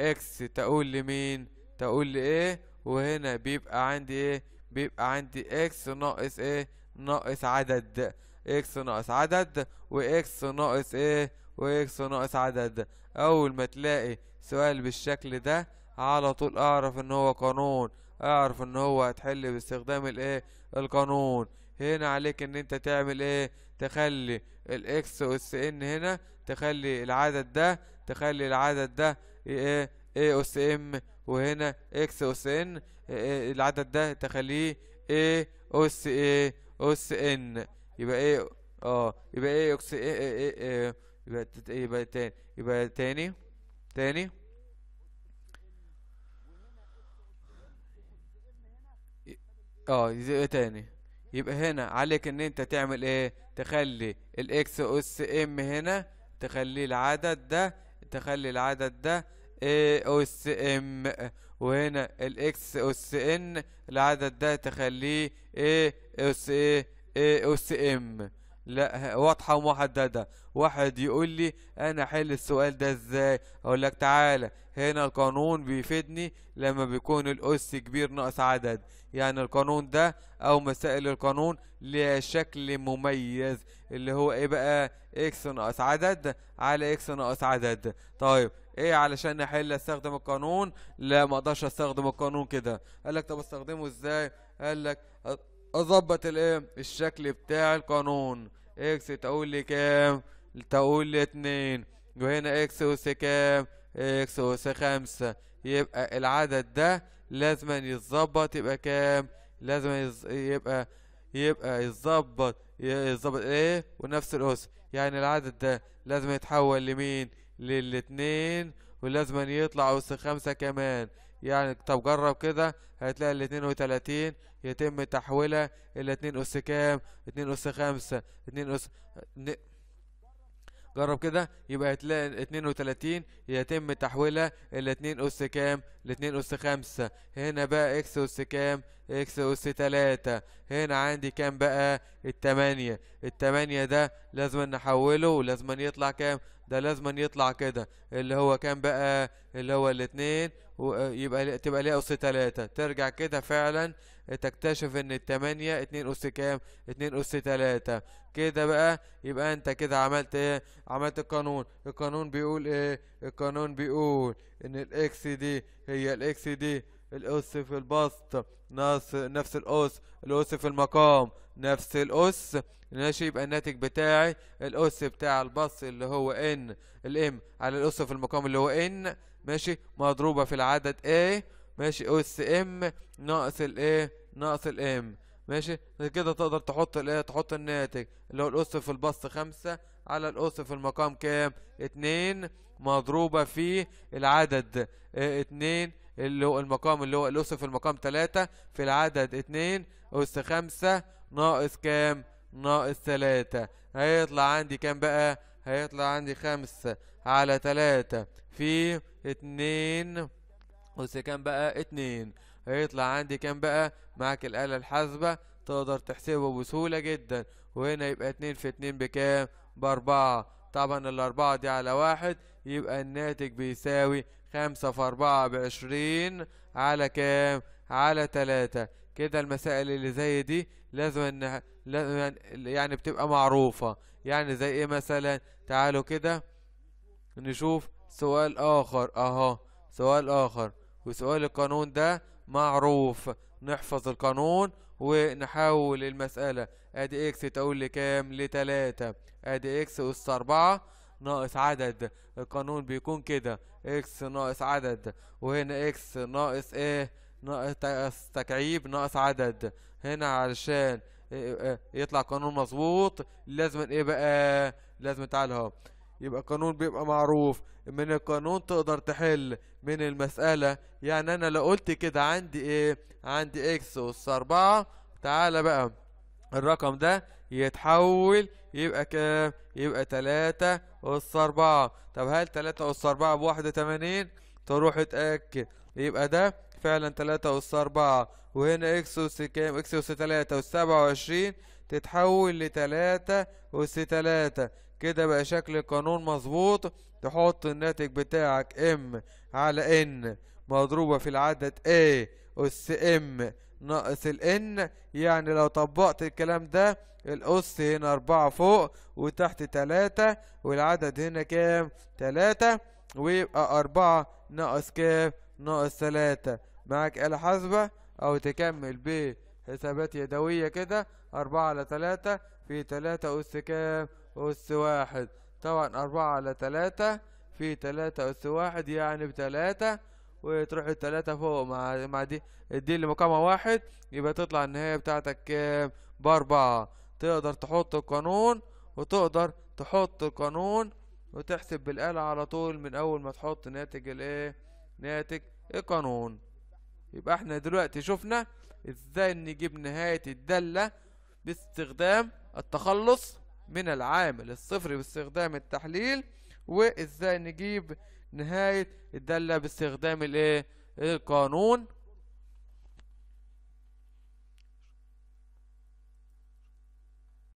اكس تقول لمين تقول لايه وهنا بيبقى عندي ايه بيبقى عندي اكس ناقص ايه ناقص عدد اكس ناقص عدد واكس ناقص ايه واكس ناقص عدد اول ما تلاقي سؤال بالشكل ده على طول اعرف ان هو قانون اعرف ان هو هتحل باستخدام الايه القانون هنا عليك ان انت تعمل ايه تخلي الاكس اس ان هنا تخلي العدد ده تخلي العدد ده ايه ايه اس ام وهنا اكس اس ان العدد ده تخليه ايه اس ايه اس ان يبقى ايه اه يبقى ايه اكس ايه ايه ايه يبقى يبقى تاني يبقى تاني تاني اه ايه تاني يبقى هنا عليك ان انت تعمل ايه تخلي الاكس اس ام هنا تخلي العدد ده تخلي العدد ده ايه اس ام وهنا الاكس اس ان العدد ده تخليه ايه اس ايه اس ام لا واضحه ومحدده واحد يقول لي انا احل السؤال ده ازاي اقول لك تعالى هنا القانون بيفيدني لما بيكون الاس كبير ناقص عدد يعني القانون ده او مسائل القانون ليها شكل مميز اللي هو ايه بقى اكس ناقص عدد على اكس ناقص عدد طيب ايه علشان احل استخدم القانون لا ما اقدرش استخدم القانون كده قال لك طب استخدمه ازاي قال لك اظبط الايه الشكل بتاع القانون اكس تقول لي كام تقول لي اتنين وهنا اكس اس كام اكس اس خمسة يبقى العدد ده لازم يتظبط يبقى كام لازم يز... يبقى يبقى يتظبط يتظبط ايه ونفس الاس يعني العدد ده لازم يتحول لمين للاتنين ولازم يطلع اس خمسة كمان يعني طب جرب كده هتلاقي ال 32 يتم تحويلها الى 2 اس كام 2 اس 5 2 اس جرب كده يبقى هتلاقي 32 يتم تحويلها الى 2 اس كام ل 2 اس 5 هنا بقى اكس اس كام اكس اس 3 هنا عندي كام بقى التمانية التمانية ده لازم نحوله ولازم يطلع كام ده لازم يطلع كده اللي هو كام بقى اللي هو الاتنين ويبقى تبقى ليها اس 3 ترجع كده فعلا تكتشف ان التمانية 2 اس كام 2 اس 3 كده بقى يبقى انت كده عملت ايه عملت القانون القانون بيقول ايه القانون بيقول ان الاكس دي هي الاكس دي الاس في البسط نفس نفس الاس الاس في المقام نفس الاس ماشي يبقى الناتج بتاعي الاس بتاع البسط اللي هو ان الام على الاس في المقام اللي هو ان ماشي مضروبه في العدد ايه ماشي اس ام ناقص الايه ناقص الام ماشي كده تقدر تحط الايه تحط الناتج اللي هو الاس في البسط خمسة على الاس في المقام كام اتنين مضروبة في العدد آه، اتنين اللي هو المقام اللي هو الاس في المقام تلاتة في العدد اتنين اس خمسة ناقص كام ناقص تلاتة هيطلع عندي كام بقى هيطلع عندي خمسة على تلاتة في اتنين اس كام بقى اتنين هيطلع عندي كام بقى معاك الآلة الحاسبة تقدر تحسبه بسهولة جدا وهنا يبقى اتنين في اتنين بكام بأربعة طبعا الأربعة دي على واحد يبقى الناتج بيساوي خمسة في أربعة بعشرين على كام على تلاتة كده المسائل اللي زي دي لازم إن لازم يعني بتبقى معروفة يعني زي ايه مثلا تعالوا كده نشوف سؤال آخر أهو سؤال آخر وسؤال القانون ده معروف نحفظ القانون ونحول المسألة ادي اكس تقول لكام لتلاتة ادي اكس اس اربعة ناقص عدد القانون بيكون كده اكس ناقص عدد وهنا اكس ناقص ايه ناقص تكعيب ناقص عدد هنا علشان إيه، إيه، إيه، يطلع قانون مظبوط لازم ايه بقى لازم تعال اهو يبقى قانون بيبقى معروف من القانون تقدر تحل من المسألة يعني انا لو قلت كده عندي ايه عندي اكس اس اربعة تعالى بقى الرقم ده يتحول يبقى كام يبقى تلاتة اس اربعة طب هل تلاتة اس اربعة بواحد وتمانين؟ تروح اتأكد يبقى ده فعلا تلاتة اس اربعة وهنا اكس اس كام اكس اس تلاتة اس سبعة وعشرين تتحول لتلاتة اس تلاتة كده بقى شكل القانون مظبوط تحط الناتج بتاعك ام على ان مضروبة في العدد A أس ام ناقص ال يعني لو طبقت الكلام ده الأس هنا أربعة فوق وتحت تلاتة والعدد هنا كام؟ تلاتة ويبقى أربعة ناقص كام؟ ناقص تلاتة معاك آلة حاسبة أو تكمل بحسابات يدوية كده أربعة على تلاتة في تلاتة أس كام؟ أس واحد طبعا أربعة على تلاتة في تلاتة أس واحد يعني بتلاتة وتروح التلاتة فوق مع مع دي دي اللي مقامها واحد يبقى تطلع النهاية بتاعتك كام بأربعة تقدر تحط القانون وتقدر تحط القانون وتحسب بالآلة على طول من أول ما تحط ناتج الإيه ناتج القانون يبقى احنا دلوقتي شفنا ازاي نجيب نهاية الدالة باستخدام التخلص من العامل الصفري باستخدام التحليل وازاي نجيب نهاية الدالة باستخدام الايه القانون